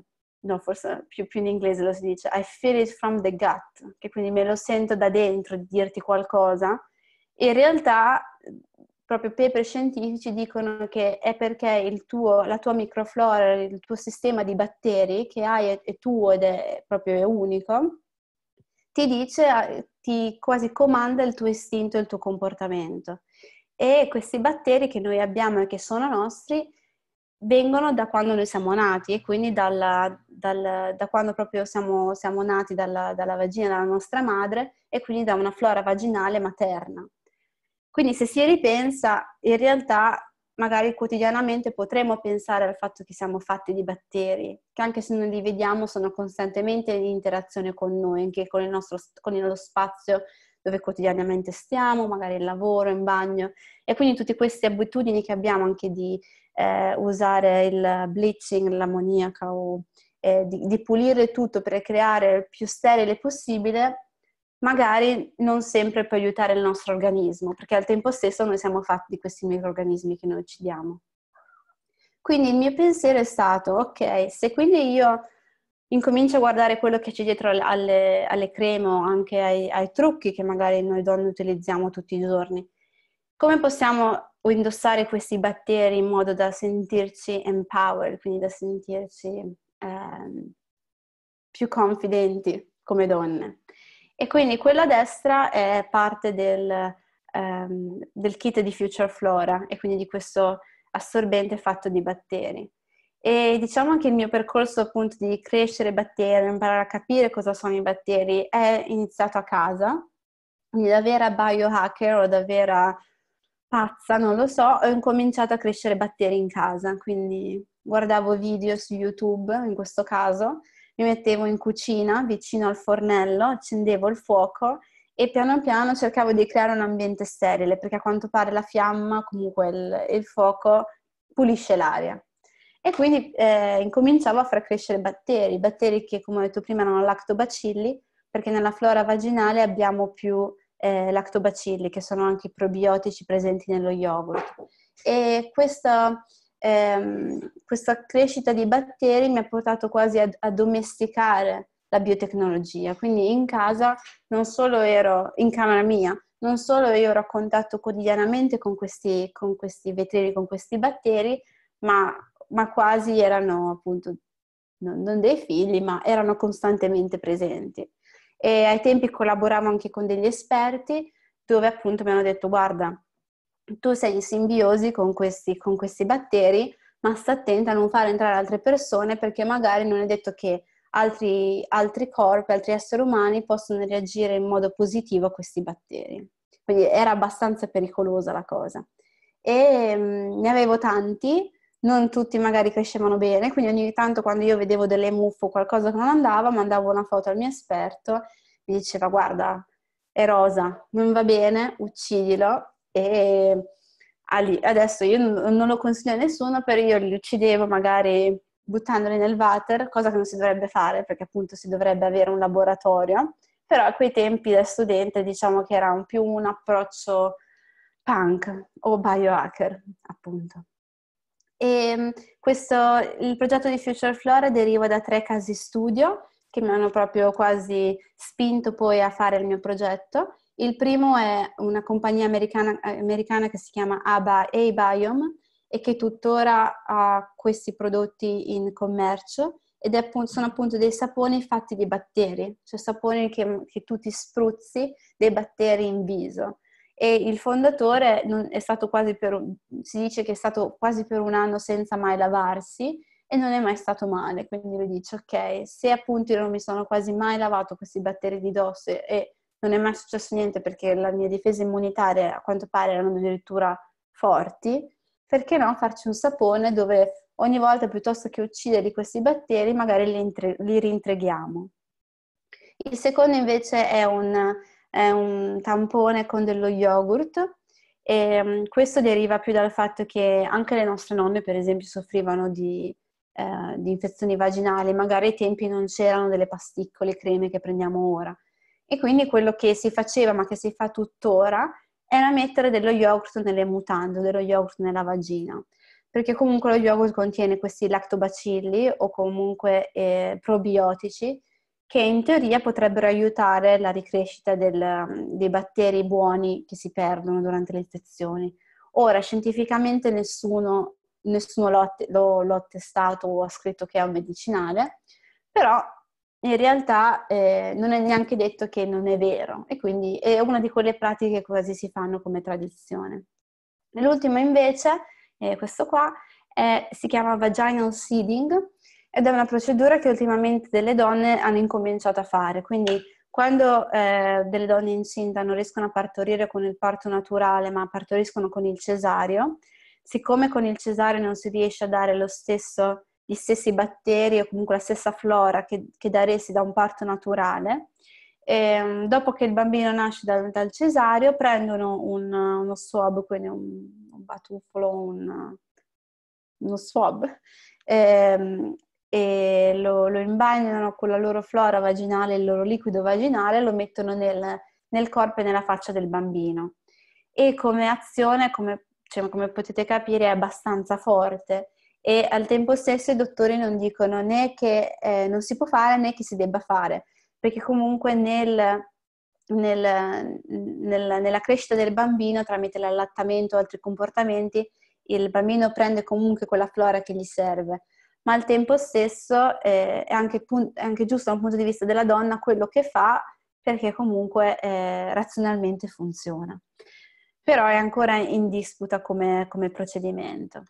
no forse più, più, in inglese lo si dice, I feel it from the gut, che quindi me lo sento da dentro di dirti qualcosa, in realtà proprio paper scientifici dicono che è perché il tuo, la tua microflora, il tuo sistema di batteri che hai è, è tuo ed è proprio è unico, ti dice, ti quasi comanda il tuo istinto e il tuo comportamento e questi batteri che noi abbiamo e che sono nostri vengono da quando noi siamo nati e quindi dalla, dal, da quando proprio siamo, siamo nati dalla, dalla, vagina della nostra madre e quindi da una flora vaginale materna. Quindi se si ripensa, in realtà magari quotidianamente potremmo pensare al fatto che siamo fatti di batteri, che anche se non li vediamo sono costantemente in interazione con noi, anche con il nostro con lo spazio dove quotidianamente stiamo, magari il lavoro, in bagno. E quindi tutte queste abitudini che abbiamo anche di eh, usare il bleaching, l'ammoniaca o eh, di, di pulire tutto per creare il più sterile possibile, magari non sempre può aiutare il nostro organismo, perché al tempo stesso noi siamo fatti di questi microorganismi che noi uccidiamo. Quindi il mio pensiero è stato, ok, se quindi io incomincio a guardare quello che c'è dietro alle, alle creme o anche ai, ai trucchi che magari noi donne utilizziamo tutti i giorni. Come possiamo indossare questi batteri in modo da sentirci empowered, quindi da sentirci ehm, più confidenti come donne. E quindi quella a destra è parte del, ehm, del kit di Future Flora e quindi di questo assorbente fatto di batteri. E diciamo che il mio percorso appunto di crescere batteri, imparare a capire cosa sono i batteri, è iniziato a casa. Quindi da vera biohacker o da vera pazza, non lo so, ho incominciato a crescere batteri in casa. Quindi guardavo video su YouTube in questo caso, mi mettevo in cucina vicino al fornello, accendevo il fuoco e piano piano cercavo di creare un ambiente sterile perché a quanto pare la fiamma, comunque il, il fuoco, pulisce l'aria e quindi eh, incominciavo a far crescere batteri, batteri che come ho detto prima erano lactobacilli, perché nella flora vaginale abbiamo più eh, lactobacilli, che sono anche i probiotici presenti nello yogurt. E questa, ehm, questa crescita di batteri mi ha portato quasi a, a domesticare la biotecnologia, quindi in casa non solo ero in camera mia, non solo io ero a contatto quotidianamente con questi, con questi vetrini, con questi batteri, ma ma quasi erano appunto non dei figli, ma erano costantemente presenti. E ai tempi collaboravo anche con degli esperti dove appunto mi hanno detto guarda, tu sei in simbiosi con questi, con questi batteri, ma sta attenta a non far entrare altre persone perché magari non è detto che altri, altri corpi, altri esseri umani possono reagire in modo positivo a questi batteri. Quindi era abbastanza pericolosa la cosa. E mh, mm, ne avevo tanti, non tutti magari crescevano bene, quindi ogni tanto quando io vedevo delle muffe o qualcosa che non andava, mandavo una foto al mio esperto, mi diceva guarda, è rosa, non va bene, uccidilo. E adesso io non lo consiglio a nessuno, però io li uccidevo magari buttandoli nel water, cosa che non si dovrebbe fare perché appunto si dovrebbe avere un laboratorio, però a quei tempi da studente diciamo che era un più un approccio punk o biohacker appunto. E mm, questo, il progetto di Future Flora deriva da tre casi studio che mi hanno proprio quasi spinto poi a fare il mio progetto. Il primo è una compagnia americana, americana che si chiama ABA A-Biome e che tuttora ha questi prodotti in commercio ed appunto, sono appunto dei saponi fatti di batteri, cioè saponi che, che tu ti spruzzi dei batteri in viso e il fondatore è stato quasi per, si dice che è stato quasi per un anno senza mai lavarsi e non è mai stato male, quindi lui dice ok, se appunto io non mi sono quasi mai lavato questi batteri di dosso e non è mai successo niente perché la mia difesa immunitaria a quanto pare erano addirittura forti, perché no farci un sapone dove ogni volta piuttosto che ucciderli questi batteri magari li, intri- li rintreghiamo. Il secondo invece è un è un tampone con dello yogurt e mm, questo deriva più dal fatto che anche le nostre nonne, per esempio, soffrivano di, eh, di infezioni vaginali, magari ai tempi non c'erano delle pasticcole creme che prendiamo ora. E quindi quello che si faceva, ma che si fa tuttora, era mettere dello yogurt nelle mutande, dello yogurt nella vagina, perché comunque lo yogurt contiene questi lactobacilli o comunque eh, probiotici che in teoria potrebbero aiutare la ricrescita del, dei batteri buoni che si perdono durante le infezioni. Ora, scientificamente nessuno, nessuno l'ho, l'ho, l'ho, testato o ha scritto che è un medicinale, però in realtà eh, non è neanche detto che non è vero e quindi è una di quelle pratiche che quasi si fanno come tradizione. Nell'ultimo invece, eh, questo qua, è, si chiama vaginal seeding ed è una procedura che ultimamente delle donne hanno incominciato a fare, quindi quando eh, delle donne incinte non riescono a partorire con il parto naturale ma partoriscono con il cesario, siccome con il cesario non si riesce a dare stesso, gli stessi batteri o comunque la stessa flora che, che daresti da un parto naturale, e, ehm, dopo che il bambino nasce dal, dal cesario, prendono un, uno swab, quindi un, un batuffolo, un, uno swab, e, ehm, e lo, lo imbagnano con la loro flora vaginale, il loro liquido vaginale, lo mettono nel, nel corpo e nella faccia del bambino. E come azione, come, cioè, come potete capire, è abbastanza forte e al tempo stesso i dottori non dicono né che eh, non si può fare né che si debba fare, perché comunque nel, nel, nel, nella crescita del bambino tramite l'allattamento o altri comportamenti il bambino prende comunque quella flora che gli serve ma al tempo stesso eh, è, anche è, anche giusto da un punto di vista della donna quello che fa perché comunque eh, razionalmente funziona. Però è ancora in disputa come, come procedimento.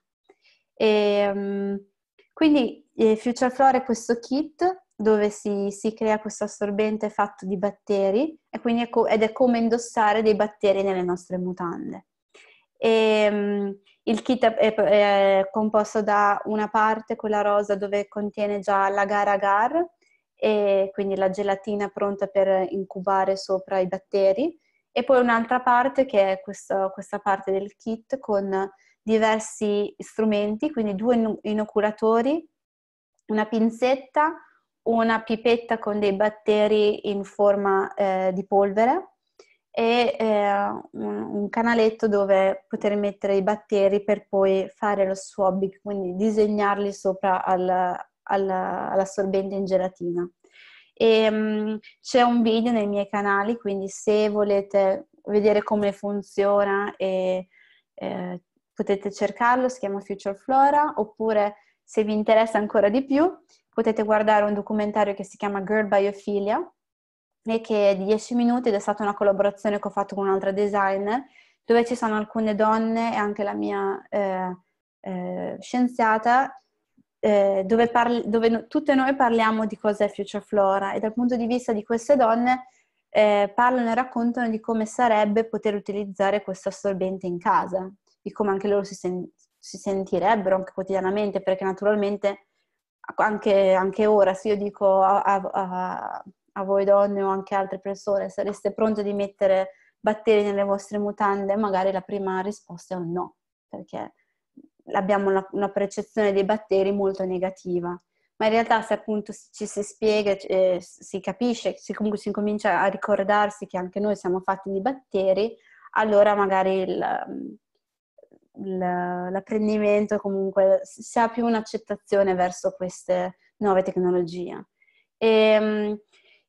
E, ehm, quindi eh, Future Flora è questo kit dove si, si, crea questo assorbente fatto di batteri è co- ed è come indossare dei batteri nelle nostre mutande. E, ehm, il kit è, è composto da una parte, quella rosa, dove contiene già l'agar agar, e quindi la gelatina pronta per incubare sopra i batteri, e poi un'altra parte che è questo, questa parte del kit con diversi strumenti, quindi due inoculatori, una pinzetta, una pipetta con dei batteri in forma eh, di polvere e eh, un, un, canaletto dove poter mettere i batteri per poi fare lo swabbing, quindi disegnarli sopra al, al, all'assorbente in gelatina. E, um, c'è un video nei miei canali, quindi se volete vedere come funziona e, eh, potete cercarlo, si chiama Future Flora, oppure se vi interessa ancora di più potete guardare un documentario che si chiama Girl Biophilia, e che è di 10 minuti ed è stata una collaborazione che ho fatto con un'altra designer dove ci sono alcune donne e anche la mia eh, eh, scienziata eh, dove, parli, dove no, tutte noi parliamo di cos'è Future Flora e dal punto di vista di queste donne eh, parlano e raccontano di come sarebbe poter utilizzare questo assorbente in casa, di come anche loro si, sen- si sentirebbero anche quotidianamente perché naturalmente anche, anche ora se io dico a, a, a a voi donne o anche altre persone, sareste pronte di mettere batteri nelle vostre mutande, magari la prima risposta è un no, perché abbiamo una, una percezione dei batteri molto negativa. Ma in realtà se appunto ci si spiega, eh, si capisce, se comunque si comincia a ricordarsi che anche noi siamo fatti di batteri, allora magari il, il, l'apprendimento comunque si ha più un'accettazione verso queste nuove tecnologie. E, ehm,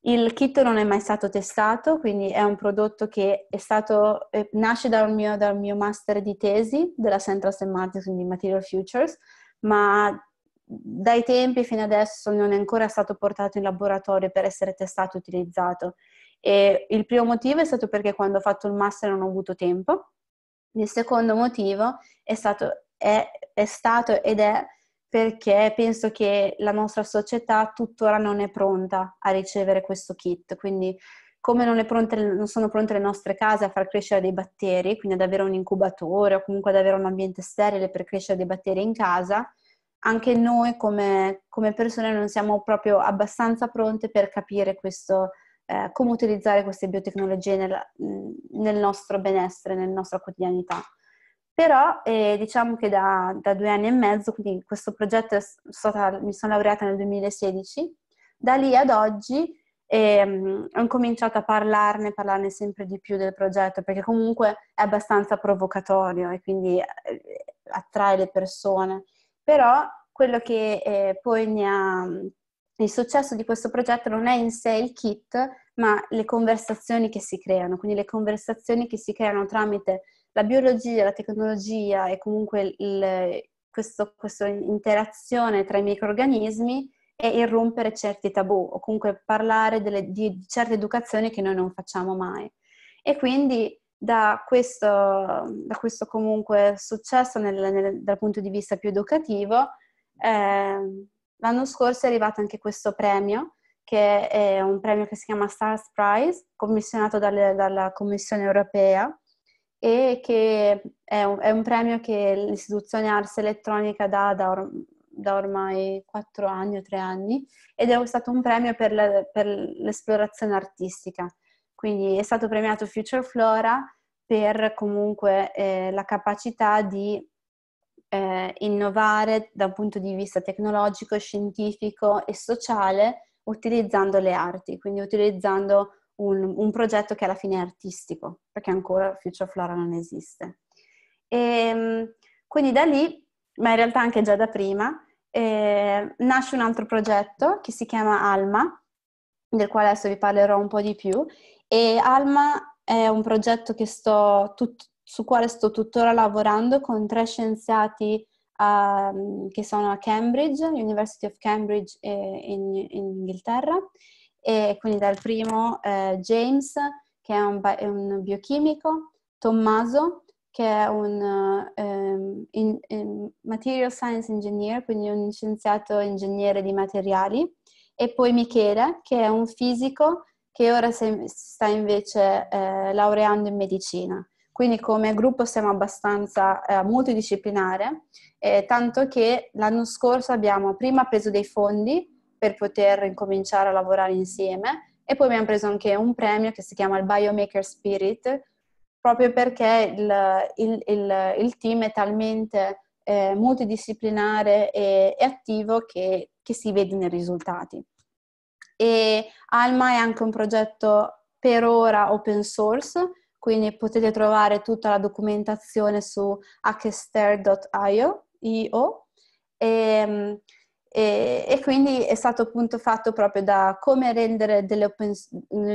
il kit non è mai stato testato, quindi è un prodotto che stato, eh, nasce dal mio, dal mio, master di tesi della Central St. Martins, quindi Material Futures, ma dai tempi fino adesso non è ancora stato portato in laboratorio per essere testato e utilizzato. E il primo motivo è stato perché quando ho fatto il master non ho avuto tempo. Il secondo motivo è stato, è, è stato ed è perché penso che la nostra società tuttora non è pronta a ricevere questo kit, quindi come non, pronte, non, sono pronte le nostre case a far crescere dei batteri, quindi ad avere un incubatore o comunque ad avere un ambiente sterile per crescere dei batteri in casa, anche noi come, come persone non siamo proprio abbastanza pronte per capire questo, eh, come utilizzare queste biotecnologie nel, mm, nel nostro benessere, nella nostra quotidianità. Però eh, diciamo che da, da, due anni e mezzo, quindi questo progetto stata, mi sono laureata nel 2016, da lì ad oggi e ehm, ho cominciato a parlarne, parlarne sempre di più del progetto perché comunque è abbastanza provocatorio e quindi eh, attrae le persone. Però quello che eh, poi ne ha il successo di questo progetto non è in sé il kit, ma le conversazioni che si creano, quindi le conversazioni che si creano tramite la biologia, la tecnologia e comunque il, questo, questa interazione tra i microorganismi e irrompere certi tabù o comunque parlare delle, di certe educazioni che noi non facciamo mai. E quindi da questo, da questo comunque successo nel, nel, dal punto di vista più educativo, eh, l'anno scorso è arrivato anche questo premio, che è un premio che si chiama Stars Prize, commissionato dalle, dalla Commissione europea e che è un, è un premio che l'istituzione Ars Elettronica dà da, or- da ormai 4 anni o 3 anni ed è stato un premio per, la, per l'esplorazione artistica. Quindi è stato premiato Future Flora per comunque eh, la capacità di eh, innovare da un punto di vista tecnologico, scientifico e sociale utilizzando le arti, quindi utilizzando un, un, progetto che alla fine è artistico, perché ancora Future Flora non esiste. E, ehm, quindi da lì, ma in realtà anche già da prima, eh, nasce un altro progetto che si chiama Alma, del quale adesso vi parlerò un po' di più, e Alma è un progetto tut- su quale sto tuttora lavorando con tre scienziati a, ehm, che sono a Cambridge, University of Cambridge eh, in, in Inghilterra, e quindi dal primo eh, James, che è un, è un, biochimico, Tommaso, che è un um, in, in material science engineer, quindi un scienziato ingegnere di materiali, e poi Michele, che è un fisico che ora si sta invece eh, laureando in medicina. Quindi come gruppo siamo abbastanza eh, multidisciplinare, eh, tanto che l'anno scorso abbiamo prima preso dei fondi per poter incominciare a lavorare insieme e poi abbiamo preso anche un premio che si chiama il Biomaker Spirit proprio perché il, il, il, il team è talmente eh, multidisciplinare e, e attivo che, che, si vede nei risultati. E Alma è anche un progetto per ora open source, quindi potete trovare tutta la documentazione su hackster.io. E, ehm, e, e, quindi è stato appunto fatto proprio da come rendere open,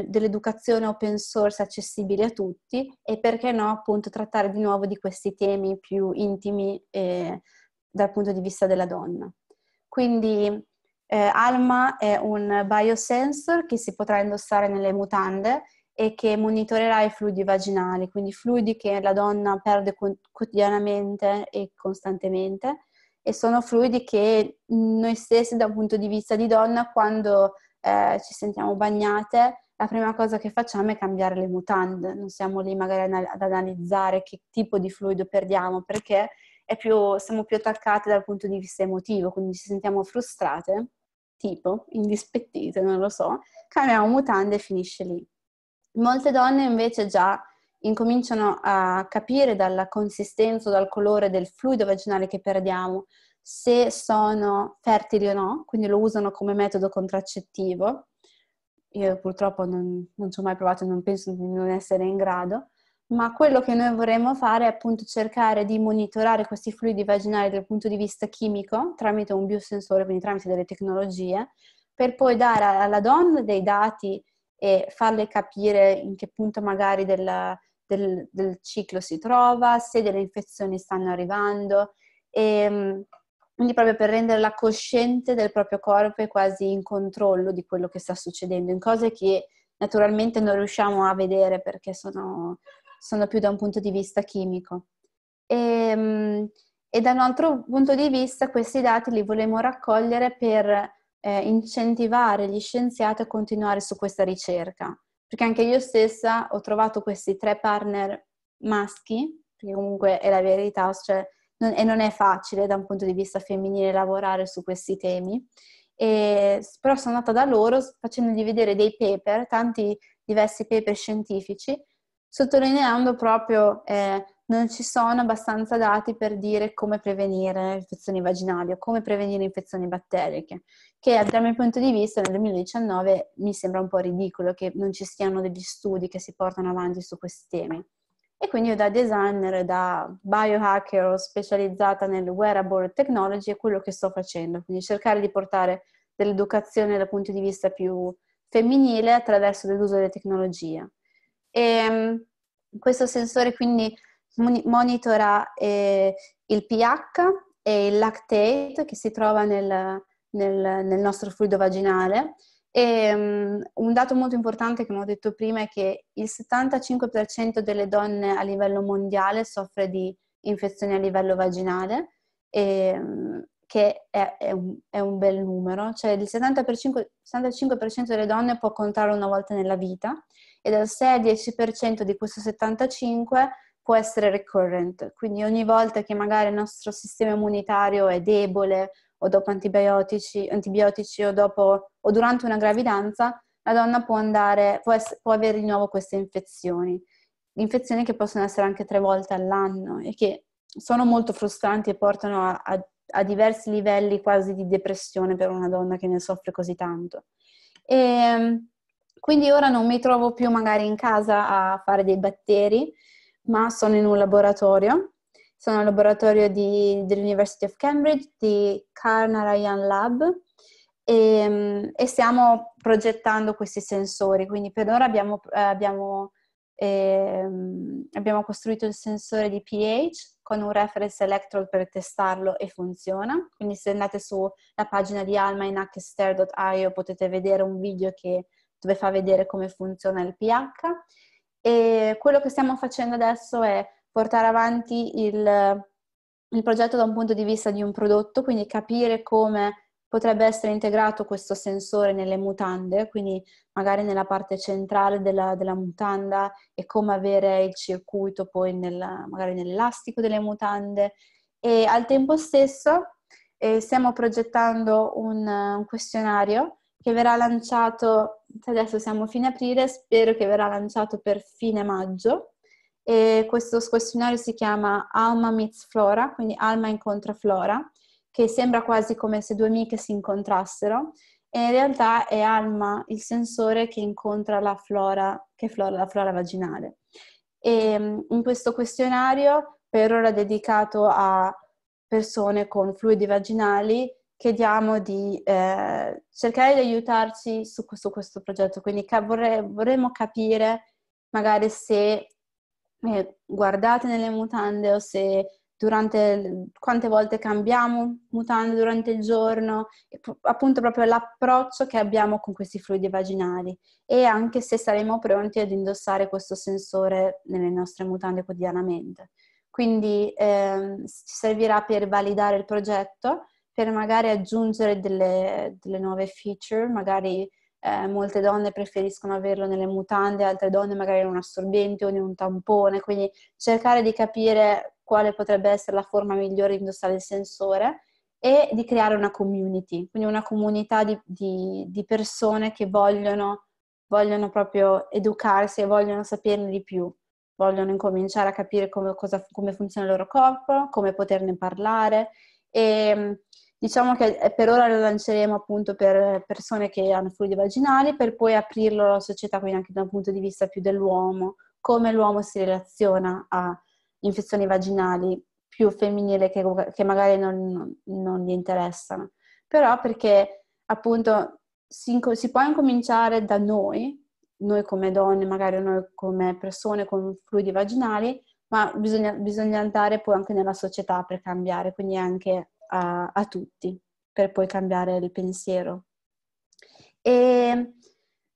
dell'educazione open source accessibile a tutti e perché no appunto trattare di nuovo di questi temi più intimi eh, dal punto di vista della donna. Quindi eh, Alma è un biosensor che si potrà indossare nelle mutande e che monitorerà i fluidi vaginali, quindi fluidi che la donna perde quotidianamente e costantemente e sono fluidi che noi stessi da un punto di vista di donna quando eh, ci sentiamo bagnate la prima cosa che facciamo è cambiare le mutande, non siamo lì magari ad analizzare che tipo di fluido perdiamo perché più, siamo più attaccate dal punto di vista emotivo, quindi ci sentiamo frustrate, tipo indispettite, non lo so, cambiamo mutande e finisce lì. Molte donne invece già incominciano a capire dalla consistenza o dal colore del fluido vaginale che perdiamo se sono fertili o no, quindi lo usano come metodo contraccettivo. Io purtroppo non, non ci ho mai provato e non penso di non essere in grado, ma quello che noi vorremmo fare è appunto cercare di monitorare questi fluidi vaginali dal punto di vista chimico tramite un biosensore, quindi tramite delle tecnologie, per poi dare alla donna dei dati e farle capire in che punto magari della, del, del ciclo si trova, se delle infezioni stanno arrivando. E, ehm, quindi proprio per renderla cosciente del proprio corpo e quasi in controllo di quello che sta succedendo, in cose che naturalmente non riusciamo a vedere perché sono, sono più da un punto di vista chimico. E, ehm, e, da un altro punto di vista questi dati li volevamo raccogliere per eh, incentivare gli scienziati a continuare su questa ricerca perché anche io stessa ho trovato questi tre partner maschi, perché comunque è la verità, cioè, non, e non è facile da un punto di vista femminile lavorare su questi temi, e, però sono andata da loro facendogli vedere dei paper, tanti diversi paper scientifici, sottolineando proprio eh, non ci sono abbastanza dati per dire come prevenire infezioni vaginali o come prevenire infezioni batteriche, che dal mio punto di vista nel 2019 mi sembra un po' ridicolo che non ci siano degli studi che si portano avanti su questi temi. E quindi io da designer da biohacker specializzata nel wearable technology è quello che sto facendo, quindi cercare di portare dell'educazione dal punto di vista più femminile attraverso l'uso delle tecnologie. E ehm, questo sensore quindi monitora eh, il pH e il lactate che si trova nel, nel, nel nostro fluido vaginale. E, um, un dato molto importante che ho detto prima è che il 75% delle donne a livello mondiale soffre di infezioni a livello vaginale, e, um, che è, è, un, è, un, bel numero, cioè il 75%, 75% delle donne può contare una volta nella vita e dal 6 al 10% di questo 75% può essere recurrent, quindi ogni volta che magari il nostro sistema immunitario è debole o dopo antibiotici, antibiotici o, dopo, o durante una gravidanza, la donna può, andare, può, essere, può avere di nuovo queste infezioni, infezioni che possono essere anche tre volte all'anno e che sono molto frustranti e portano a, a, a diversi livelli quasi di depressione per una donna che ne soffre così tanto. E, ehm, quindi ora non mi trovo più magari in casa a fare dei batteri, ma sono in un laboratorio, sono al laboratorio di, dell'University of Cambridge, di Karnarayan Lab, e, ehm, e, stiamo progettando questi sensori, quindi per ora abbiamo, abbiamo, eh, abbiamo costruito il sensore di pH con un reference electrode per testarlo e funziona. Quindi se andate sulla pagina di Alma in hstr.io potete vedere un video che, dove fa vedere come funziona il pH. E quello che stiamo facendo adesso è portare avanti il, il progetto da un punto di vista di un prodotto, quindi capire come potrebbe essere integrato questo sensore nelle mutande, quindi magari nella parte centrale della, della mutanda e come avere il circuito poi nel, magari nell'elastico delle mutande. E al tempo stesso eh, stiamo progettando un, un, questionario che verrà lanciato cioè, adesso siamo a fine aprile, spero che verrà lanciato per fine maggio. E questo questionario si chiama Alma meets Flora, quindi Alma incontra Flora, che sembra quasi come se due amiche si incontrassero, e in realtà è Alma il sensore che incontra la flora, che flora la flora vaginale. E mm, in questo questionario, per ora dedicato a persone con fluidi vaginali, chiediamo di eh, cercare di aiutarci su, su questo progetto, quindi ca- vorre- vorremmo capire magari se eh, guardate nelle mutande o se durante quante volte cambiamo mutande durante il giorno, appunto proprio l'approccio che abbiamo con questi fluidi vaginali e anche se saremo pronti ad indossare questo sensore nelle nostre mutande quotidianamente. Quindi eh, ci servirà per validare il progetto, per magari aggiungere delle, delle nuove feature, magari eh, molte donne preferiscono averlo nelle mutande, altre donne magari in un assorbente o in un tampone, quindi cercare di capire quale potrebbe essere la forma migliore di indossare il sensore e di creare una community, quindi una comunità di, di, di persone che vogliono, vogliono, proprio educarsi e vogliono saperne di più, vogliono incominciare a capire come, cosa, come funziona il loro corpo, come poterne parlare e mm, diciamo che eh, per ora lo lanceremo appunto per persone che hanno fluidi vaginali, per poi aprirlo alla società, quindi anche da un punto di vista più dell'uomo, come l'uomo si relaziona a infezioni vaginali più femminili che, che magari non, non, gli interessano. Però perché appunto si, si può incominciare da noi, noi come donne, magari noi come persone con fluidi vaginali, ma bisogna, bisogna andare poi anche nella società per cambiare, quindi anche a, a tutti, per poi cambiare il pensiero. E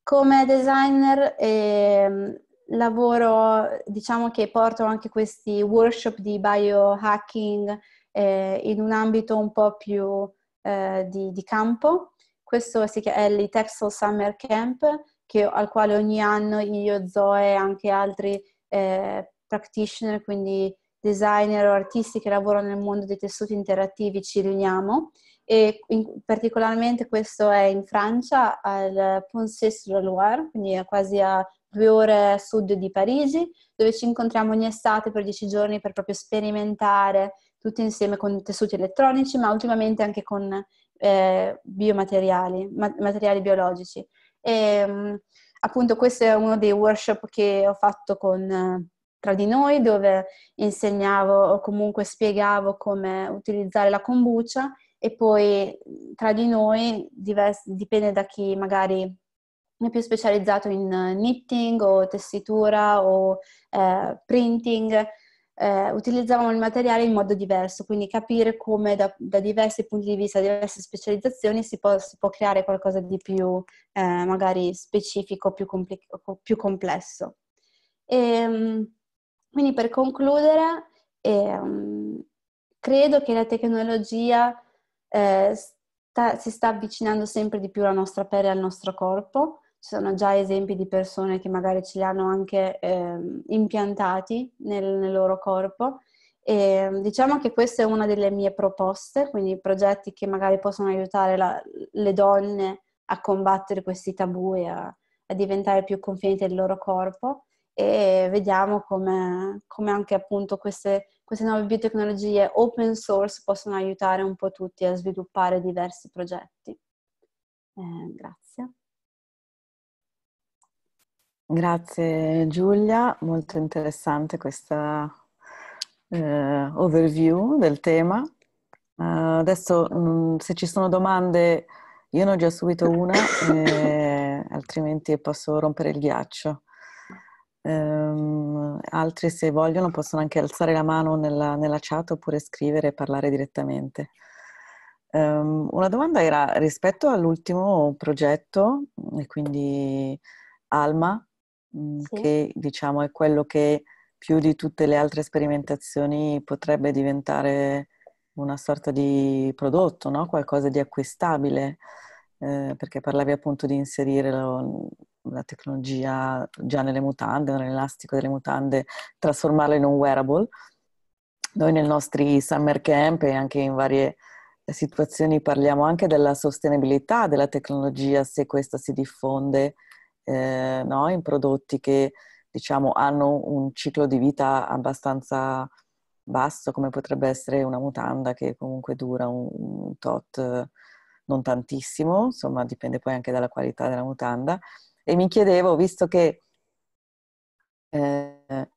come designer eh, lavoro, diciamo che porto anche questi workshop di biohacking eh, in un ambito un po' più eh, di, di, campo. Questo si è il Texel Summer Camp che, al quale ogni anno io, Zoe e anche altri eh, practitioner, quindi designer o artisti che lavorano nel mondo dei tessuti interattivi, ci riuniamo e in, particolarmente questo è in Francia al Ponce sur Loire, quindi quasi a due ore a sud di Parigi, dove ci incontriamo ogni estate per dieci giorni per proprio sperimentare tutti insieme con tessuti elettronici, ma ultimamente anche con eh, biomateriali, ma- materiali biologici. E, ehm, appunto questo è uno dei workshop che ho fatto con eh, tra di noi dove insegnavo o comunque spiegavo come utilizzare la kombucha e poi tra di noi divers- dipende da chi magari è più specializzato in eh, knitting o tessitura o eh, printing. Eh, utilizzavamo il materiale in modo diverso, quindi capire come da, da diversi punti di vista, diverse specializzazioni si può, si può creare qualcosa di più eh, magari specifico, più, compli- più complesso. E, ehm, quindi per concludere, ehm, credo che la tecnologia eh, sta, si sta avvicinando sempre di più alla nostra pelle e al nostro corpo. Ci sono già esempi di persone che magari ce li hanno anche eh, impiantati nel, nel, loro corpo. E, ehm, diciamo che questa è una delle mie proposte, quindi progetti che magari possono aiutare la, le donne a combattere questi tabù e a, a diventare più confidenti del loro corpo e vediamo come, come anche appunto queste, queste nuove biotecnologie open source possono aiutare un po' tutti a sviluppare diversi progetti. Eh, grazie. Grazie Giulia, molto interessante questa eh, overview del tema. Uh, adesso mh, mm, se ci sono domande, io ne ho già subito una, eh, altrimenti posso rompere il ghiaccio. Um, altri se vogliono possono anche alzare la mano nella, nella chat oppure scrivere e parlare direttamente. Um, una domanda era rispetto all'ultimo progetto, mm, e quindi Alma, mm, sì. che diciamo è quello che più di tutte le altre sperimentazioni potrebbe diventare una sorta di prodotto, no? qualcosa di acquistabile, eh, perché parlavi appunto di inserirlo la tecnologia già nelle mutande, nell'elastico delle mutande, trasformarlo in un wearable. Noi nei nostri summer camp e anche in varie situazioni parliamo anche della sostenibilità della tecnologia se questa si diffonde eh, no? in prodotti che diciamo, hanno un ciclo di vita abbastanza basso come potrebbe essere una mutanda che comunque dura un, un tot non tantissimo, insomma dipende poi anche dalla qualità della mutanda e mi chiedevo, visto che eh,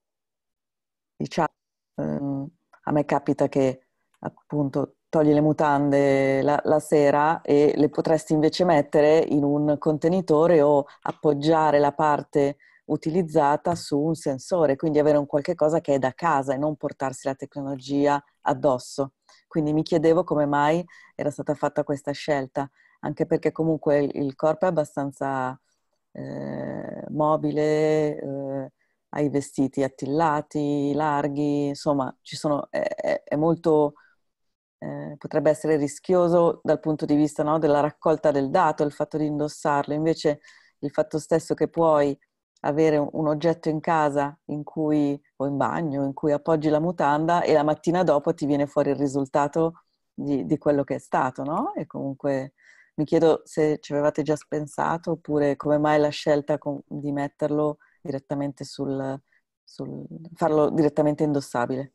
diciamo, eh, a me capita che appunto togli le mutande la, la, sera e le potresti invece mettere in un contenitore o appoggiare la parte utilizzata su un sensore, quindi avere un qualche cosa che è da casa e non portarsi la tecnologia addosso. Quindi mi chiedevo come mai era stata fatta questa scelta, anche perché comunque il, il corpo è abbastanza eh, mobile, eh, ai vestiti attillati, larghi, insomma, sono, è, è, molto, eh, potrebbe essere rischioso dal punto di vista no, della raccolta del dato, il fatto di indossarlo, invece il fatto stesso che puoi avere un oggetto in casa in cui, o in bagno in cui appoggi la mutanda e la mattina dopo ti viene fuori il risultato di, di quello che è stato, no? E comunque mi chiedo se ci avevate già pensato oppure come mai la scelta di metterlo direttamente sul, sul farlo direttamente indossabile.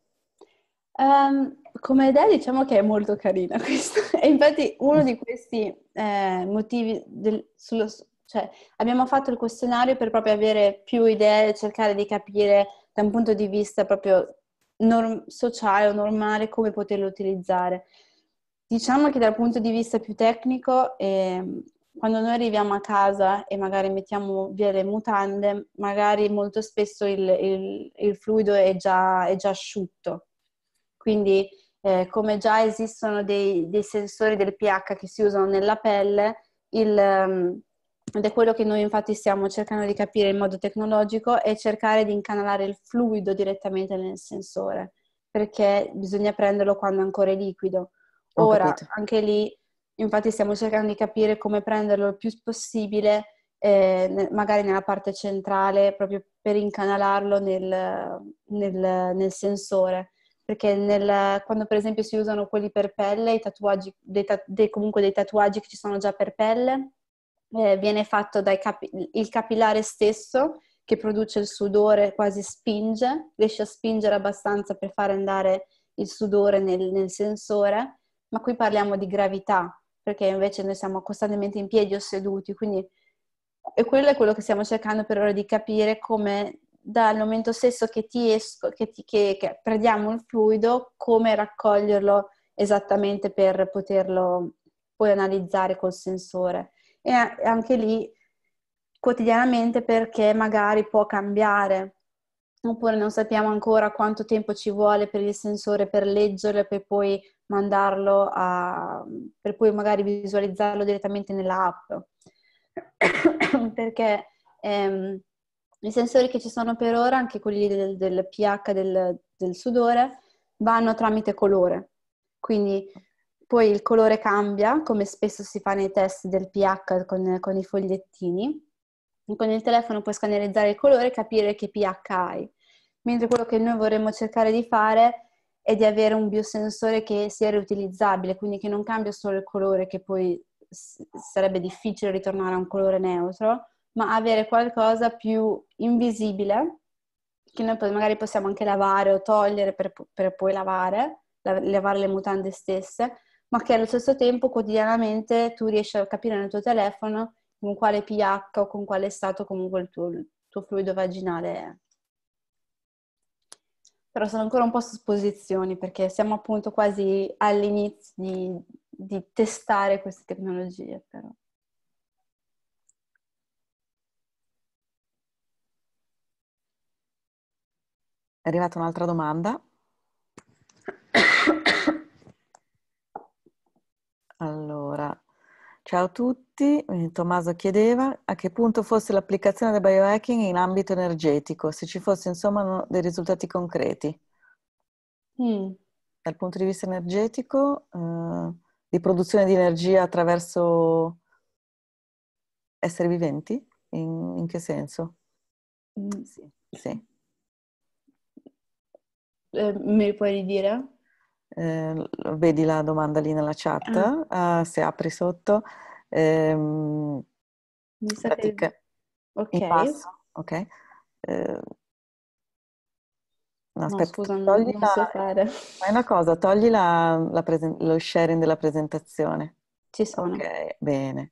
Um, come idea diciamo che è molto carina <laughs> questa e infatti uno di questi eh, motivi del, sullo, cioè, abbiamo fatto il questionario per proprio avere più idee e cercare di capire da un punto di vista proprio norm- sociale o normale come poterlo utilizzare. Diciamo che dal punto di vista più tecnico, eh, quando noi arriviamo a casa e magari mettiamo via le mutande, magari molto spesso il, il, il fluido è già, è già, asciutto. Quindi eh, come già esistono dei, dei, sensori del pH che si usano nella pelle, il, um, ed è quello che noi infatti stiamo cercando di capire in modo tecnologico, è cercare di incanalare il fluido direttamente nel sensore, perché bisogna prenderlo quando ancora è liquido ho Ora, capito. anche lì, infatti stiamo cercando di capire come prenderlo il più possibile, eh, magari nella parte centrale, proprio per incanalarlo nel, nel, nel sensore. Perché nel, quando per esempio si usano quelli per pelle, i tatuaggi, dei, dei, comunque dei tatuaggi che ci sono già per pelle, eh, viene fatto dal capi- capillare stesso che produce il sudore, quasi spinge, riesce a spingere abbastanza per far andare il sudore nel, nel sensore ma qui parliamo di gravità, perché invece noi siamo costantemente in piedi o seduti, quindi e quello è quello che stiamo cercando per ora di capire come dal momento stesso che, ti esco, che, ti, che, che prendiamo il fluido, come raccoglierlo esattamente per poterlo poi analizzare col sensore. E anche lì quotidianamente perché magari può cambiare, oppure non sappiamo ancora quanto tempo ci vuole per il sensore per leggerlo e poi mandarlo a, per poi magari visualizzarlo direttamente nella app. <coughs> Perché ehm, i sensori che ci sono per ora, anche quelli del, del pH del, del sudore, vanno tramite colore. Quindi poi il colore cambia, come spesso si fa nei test del pH con, con, i fogliettini. Con il telefono puoi scannerizzare il colore e capire che pH hai. Mentre quello che noi vorremmo cercare di fare e di avere un biosensore che sia riutilizzabile, quindi che non cambia solo il colore, che poi sarebbe difficile ritornare a un colore neutro, ma avere qualcosa più invisibile che noi magari possiamo anche lavare o togliere per, per poi lavare, lavare le mutande stesse, ma che allo stesso tempo quotidianamente tu riesci a capire nel tuo telefono con quale pH o con quale stato comunque il tuo, il tuo fluido vaginale è però sono ancora un po' su supposizioni perché siamo appunto quasi all'inizio di, di testare queste tecnologie. Però. È arrivata un'altra domanda. <coughs> Allora, Ciao a tutti, eh, Tommaso chiedeva a che punto fosse l'applicazione del biohacking in ambito energetico, se ci fosse insomma dei risultati concreti. Mm. Dal punto di vista energetico, eh, di produzione di energia attraverso esseri viventi? In, in che senso? Mm. Sì. sì. Eh, me puoi ridire? eh, vedi la domanda lì nella chat, ah. uh, ah, se apri sotto. Ehm, Mi fatica. Ok. Passo, ok. Eh, no, aspetta, no, scusa, non, togli non la, so fare. Fai una cosa, togli la, la presen- lo sharing della presentazione. Ci sono. Ok, bene.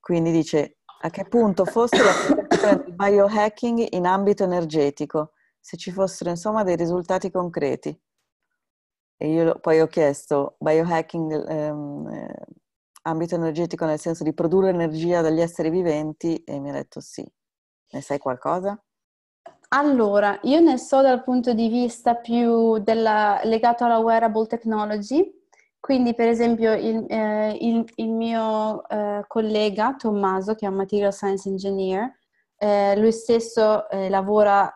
Quindi dice, a che punto fosse l'applicazione del biohacking in ambito energetico, se ci fossero insomma dei risultati concreti? E io poi ho chiesto biohacking, ehm, eh, ambito energetico nel senso di produrre energia dagli esseri viventi e mi ha detto sì. Ne sai qualcosa? Allora, io ne so dal punto di vista più della, legato alla wearable technology, quindi per esempio il, eh, il, il mio eh, collega Tommaso, che è un material science engineer, eh, lui stesso eh, lavora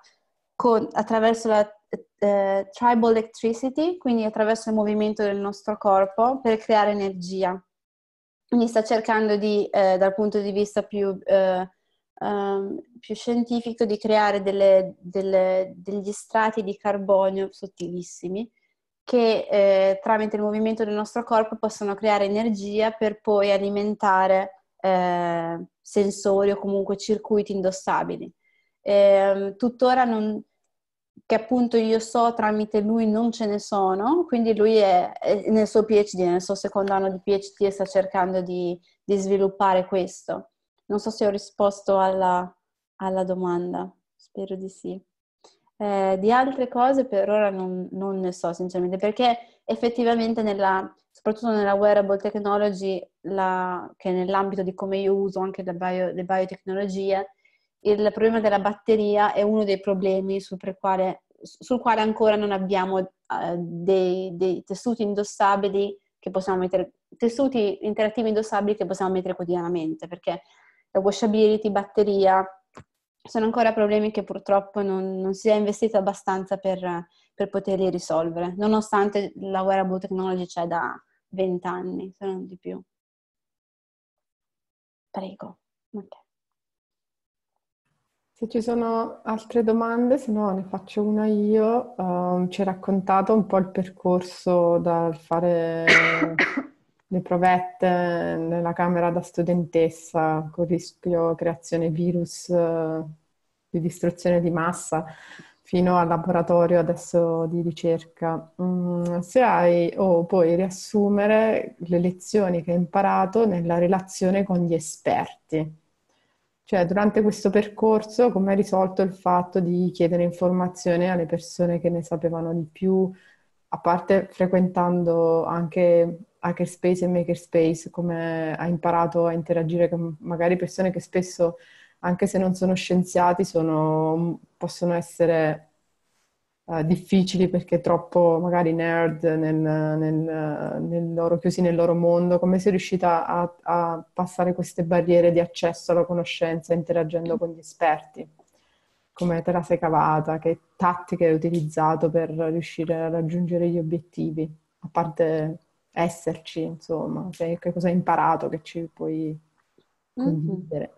con, attraverso la eh, tribal electricity, quindi attraverso il movimento del nostro corpo per creare energia. Quindi sta cercando di, eh, dal punto di vista più, eh, um, più scientifico, di creare delle, delle, degli strati di carbonio sottilissimi che eh, tramite il movimento del nostro corpo possono creare energia per poi alimentare eh, sensori o comunque circuiti indossabili. Ehm, tuttora non, che appunto io so tramite lui non ce ne sono, quindi lui è, è nel suo PhD, nel suo secondo anno di PhD e sta cercando di, di sviluppare questo. Non so se ho risposto alla, alla domanda, spero di sì. Eh, di altre cose per ora non, non, ne so sinceramente, perché effettivamente nella, soprattutto nella wearable technology, la, che nell'ambito di come io uso anche le, bio, le biotecnologie, il problema della batteria è uno dei problemi sul, quale, sul quale, ancora non abbiamo uh, dei, dei, tessuti indossabili che possiamo mettere, tessuti interattivi indossabili che possiamo mettere quotidianamente, perché la washability, batteria, sono ancora problemi che purtroppo non, non si è investito abbastanza per, per, poterli risolvere, nonostante la wearable technology c'è da 20 anni, se non di più. Prego. Okay. Se ci sono altre domande, se no ne faccio una io. Um, ci hai raccontato un po' il percorso dal fare <coughs> le provette nella camera da studentessa con rischio creazione virus eh, di distruzione di massa fino al laboratorio adesso di ricerca. Mm, se hai o oh, puoi riassumere le lezioni che hai imparato nella relazione con gli esperti. Cioè, durante questo percorso, come hai risolto il fatto di chiedere informazioni alle persone che ne sapevano di più, a parte frequentando anche hackerspace e makerspace, come hai imparato a interagire con magari persone che spesso, anche se non sono scienziati, sono, possono essere eh, difficili perché troppo magari nerd nel, nel, nel loro, chiusi nel loro mondo, come sei riuscita a, a passare queste barriere di accesso alla conoscenza interagendo con gli esperti? Come te la sei cavata? Che tattiche hai utilizzato per riuscire a raggiungere gli obiettivi? A parte esserci, insomma, cioè, che, cosa hai imparato che ci puoi mm-hmm. condividere?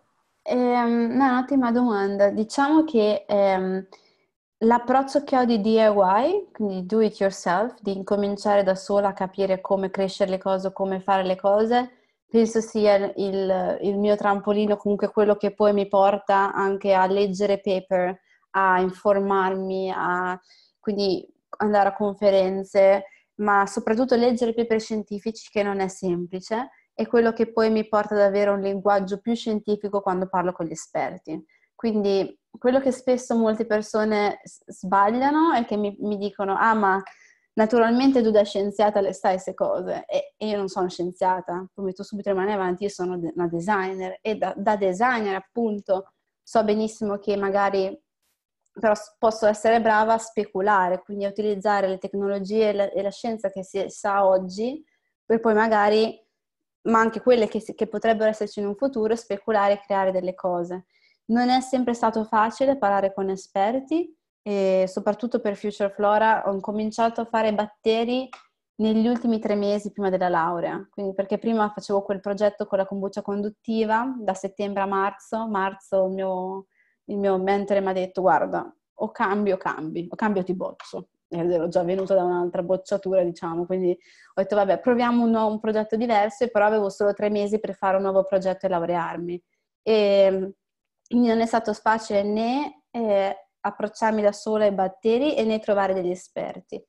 Mm-hmm. Eh, no, un'ottima domanda. Diciamo che ehm, L'approccio che ho di DIY, quindi do it yourself, di incominciare da sola a capire come crescere le cose, come fare le cose, penso sia il, il, mio trampolino, comunque quello che poi mi porta anche a leggere paper, a informarmi, a quindi andare a conferenze, ma soprattutto leggere paper scientifici che non è semplice, è quello che poi mi porta ad avere un linguaggio più scientifico quando parlo con gli esperti. Quindi quello che spesso molte persone sbagliano è che mi, mi, dicono, ah ma naturalmente tu da scienziata le sai queste cose e, e, io non sono scienziata, come tu subito le avanti, io sono una designer e da, da designer appunto so benissimo che magari però posso essere brava a speculare, quindi a utilizzare le tecnologie e la, e la scienza che si sa oggi per poi magari, ma anche quelle che, che, potrebbero esserci in un futuro, speculare e creare delle cose. Non è sempre stato facile parlare con esperti e soprattutto per Future Flora ho cominciato a fare batteri negli ultimi tre mesi prima della laurea, quindi perché prima facevo quel progetto con la kombucha conduttiva da settembre a marzo, marzo il mio, il mio mentore mi ha detto guarda o cambio o cambi, o cambio ti boccio, ed ero già venuta da un'altra bocciatura diciamo, quindi ho detto vabbè proviamo un, nuovo, un progetto diverso e però avevo solo tre mesi per fare un nuovo progetto e laurearmi. E non è stato facile né eh, approcciarmi da sola ai batteri né trovare degli esperti.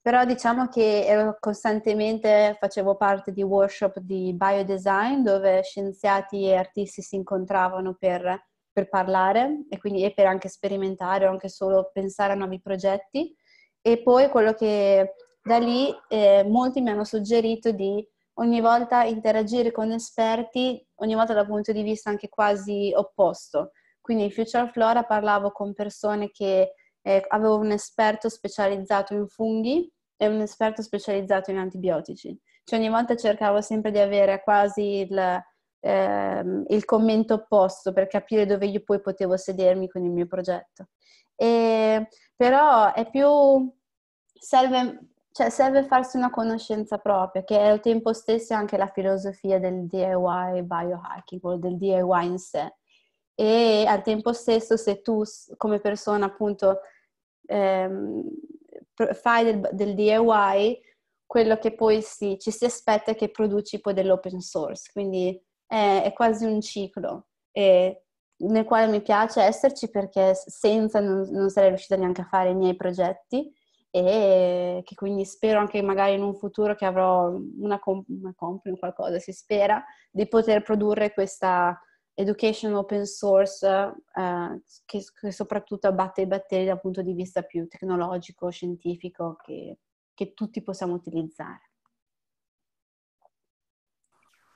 Però diciamo che ero costantemente facevo parte di workshop di biodesign dove scienziati e artisti si incontravano per, per parlare e quindi e per anche sperimentare o anche solo pensare a nuovi progetti. E poi quello che da lì eh, molti mi hanno suggerito di ogni volta interagire con esperti, ogni volta dal punto di vista anche quasi opposto. Quindi in Future Flora parlavo con persone che eh, avevo un esperto specializzato in funghi e un esperto specializzato in antibiotici. Cioè ogni volta cercavo sempre di avere quasi il, ehm, il commento opposto per capire dove io poi potevo sedermi con il mio progetto. E, però è più serve cioè serve farsi una conoscenza propria, che è al tempo stesso anche la filosofia del DIY biohacking o del DIY in sé. E al tempo stesso se tu come persona appunto ehm, fai del, del DIY, quello che poi si, ci si aspetta è che produci poi dell'open source, quindi è, è quasi un ciclo nel quale mi piace esserci perché senza non, non sarei riuscita neanche a fare i miei progetti e che quindi spero anche magari in un futuro che avrò una, comp- o qualcosa, si spera, di poter produrre questa education open source eh, che, che, soprattutto abbatte i batteri dal punto di vista più tecnologico, scientifico, che, che tutti possiamo utilizzare.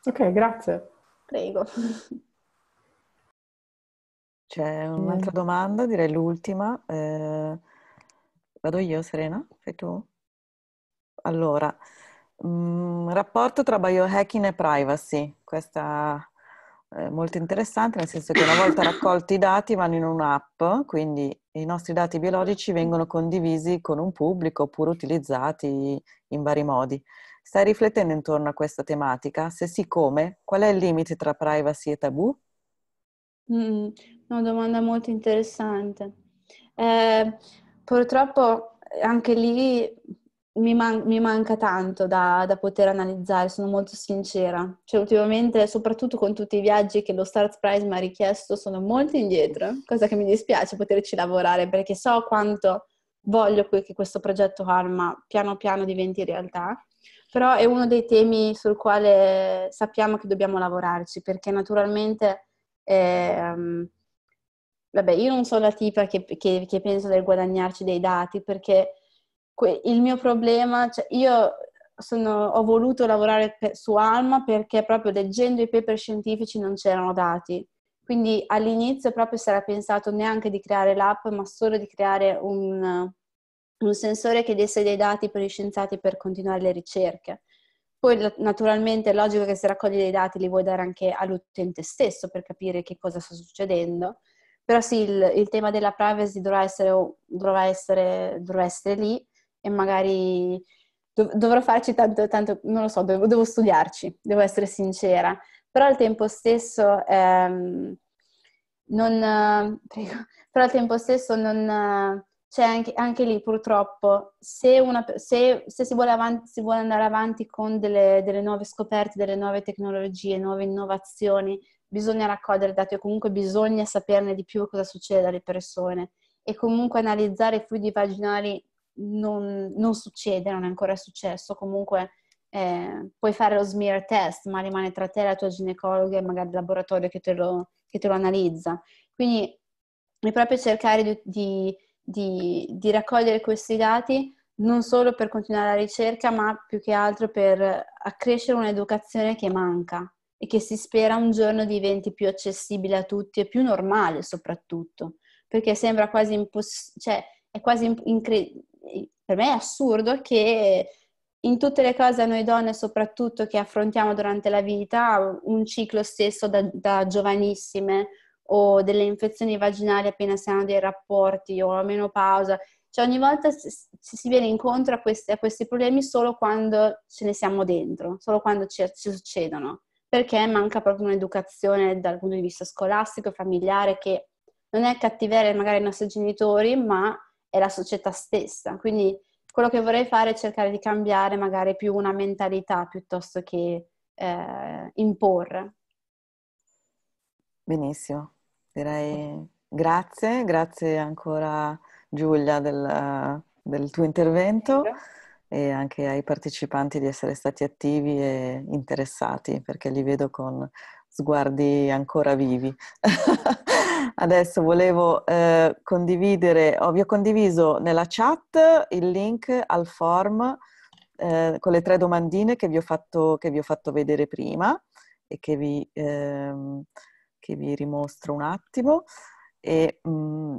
Ok, grazie. Prego. C'è <laughs> un'altra eh. domanda, direi l'ultima. Eh Vado io, Serena? Fai tu? Allora, mh, mm, rapporto tra biohacking e privacy. Questa è eh, molto interessante, nel senso che una volta <coughs> raccolti i dati vanno in un'app, quindi i nostri dati biologici mm. vengono condivisi con un pubblico oppure utilizzati in vari modi. Stai riflettendo intorno a questa tematica? Se sì, come? Qual è il limite tra privacy e tabù? Mm, una domanda molto interessante. Eh, Purtroppo eh, anche lì mi, man- mi manca tanto da, da, poter analizzare, sono molto sincera. Cioè, ultimamente, soprattutto con tutti i viaggi che lo Stars Prize mi ha richiesto, sono molto indietro, cosa che mi dispiace poterci lavorare perché so quanto voglio che questo progetto Karma piano piano diventi realtà, però è uno dei temi sul quale sappiamo che dobbiamo lavorarci perché naturalmente... Eh, vabbè, io non sono la tipa che, che, che pensa del guadagnarci dei dati perché que- il mio problema, cioè io sono, ho voluto lavorare per, su Alma perché proprio leggendo i paper scientifici non c'erano dati. Quindi all'inizio proprio si era pensato neanche di creare l'app, ma solo di creare un, un sensore che desse dei dati per gli scienziati per continuare le ricerche. Poi naturalmente è logico che se raccogli dei dati li vuoi dare anche all'utente stesso per capire che cosa sta succedendo però sì, il, il tema della privacy dovrà essere, dovrà essere, dovrà essere lì e magari dov- dovrò farci tanto, tanto, non lo so, devo, devo, studiarci, devo essere sincera. Però al tempo stesso ehm, non... Eh, prego, però al tempo stesso non eh, c'è anche, anche, lì purtroppo, se, una, se, se si, vuole avanti, si, vuole andare avanti con delle, delle, nuove scoperte, delle nuove tecnologie, nuove innovazioni, bisogna raccogliere dati o comunque bisogna saperne di più cosa succede alle persone e comunque analizzare i fluidi vaginali non, non succede, non è ancora successo, comunque eh, puoi fare lo smear test ma rimane tra te e la tua ginecologa e magari il laboratorio che te lo, che te lo analizza. Quindi è proprio cercare di, di, di, di raccogliere questi dati non solo per continuare la ricerca ma più che altro per accrescere un'educazione che manca e che si spera un giorno diventi più accessibile a tutti e più normale soprattutto, perché sembra quasi impossibile, cioè è quasi incredibile, per me è assurdo che in tutte le cose noi donne soprattutto che affrontiamo durante la vita, un ciclo stesso da, da giovanissime o delle infezioni vaginali appena si hanno dei rapporti o la menopausa, cioè ogni volta si, si viene incontro a questi, a questi, problemi solo quando ce ne siamo dentro, solo quando ci, ci succedono perché manca proprio un'educazione dal punto di vista scolastico e familiare che non è cattiveria magari ai nostri genitori, ma è la società stessa. Quindi quello che vorrei fare è cercare di cambiare magari più una mentalità piuttosto che eh, imporre. Benissimo, direi grazie, grazie ancora Giulia del, del tuo intervento. Grazie e anche ai partecipanti di essere stati attivi e interessati perché li vedo con sguardi ancora vivi. <laughs> Adesso volevo eh, condividere, oh, vi ho condiviso nella chat il link al form eh, con le tre domandine che vi, fatto, che vi, ho fatto, vedere prima e che vi, ehm, che vi rimostro un attimo. E, mh, mm,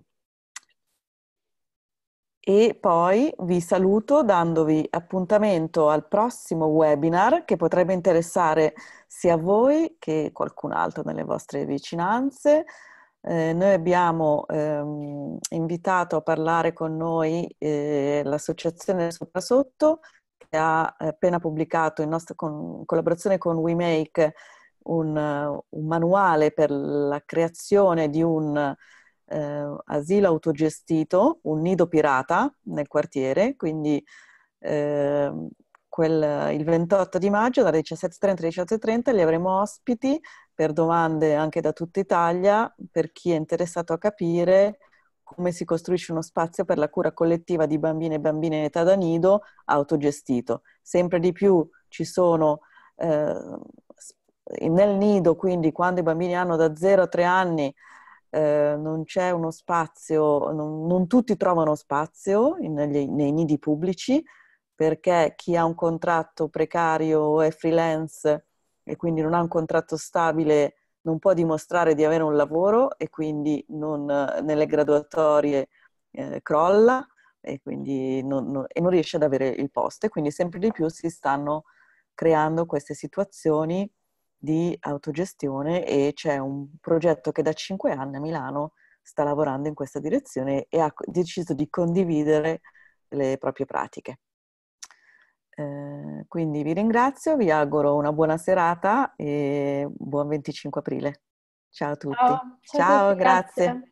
e poi vi saluto dandovi appuntamento al prossimo webinar che potrebbe interessare sia voi che qualcun altro nelle vostre vicinanze. Eh, noi abbiamo ehm, invitato a parlare con noi eh, l'associazione Sopra Sotto che ha appena pubblicato nostro, con, in collaborazione con WeMake un, un manuale per la creazione di un eh, asilo autogestito, un nido pirata nel quartiere, quindi eh, quel, il 28 di maggio dalle 17.30 alle 18.30 li avremo ospiti per domande anche da tutta Italia, per chi è interessato a capire come si costruisce uno spazio per la cura collettiva di bambine e bambine in età da nido autogestito. Sempre di più ci sono eh, nel nido, quindi quando i bambini hanno da 0 a 3 anni, eh, non c'è uno spazio, non, non tutti trovano spazio in, nei, nei nidi pubblici perché chi ha un contratto precario o è freelance e quindi non ha un contratto stabile non può dimostrare di avere un lavoro e quindi non, nelle graduatorie eh, crolla e quindi non, non, e non, riesce ad avere il posto e quindi sempre di più si stanno creando queste situazioni di autogestione e c'è un progetto che da cinque anni a Milano sta lavorando in questa direzione e ha deciso di condividere le proprie pratiche. Eh, quindi vi ringrazio, vi auguro una buona serata e buon 25 aprile. Ciao a tutti. Ciao, ciao, ciao tutti, grazie. grazie.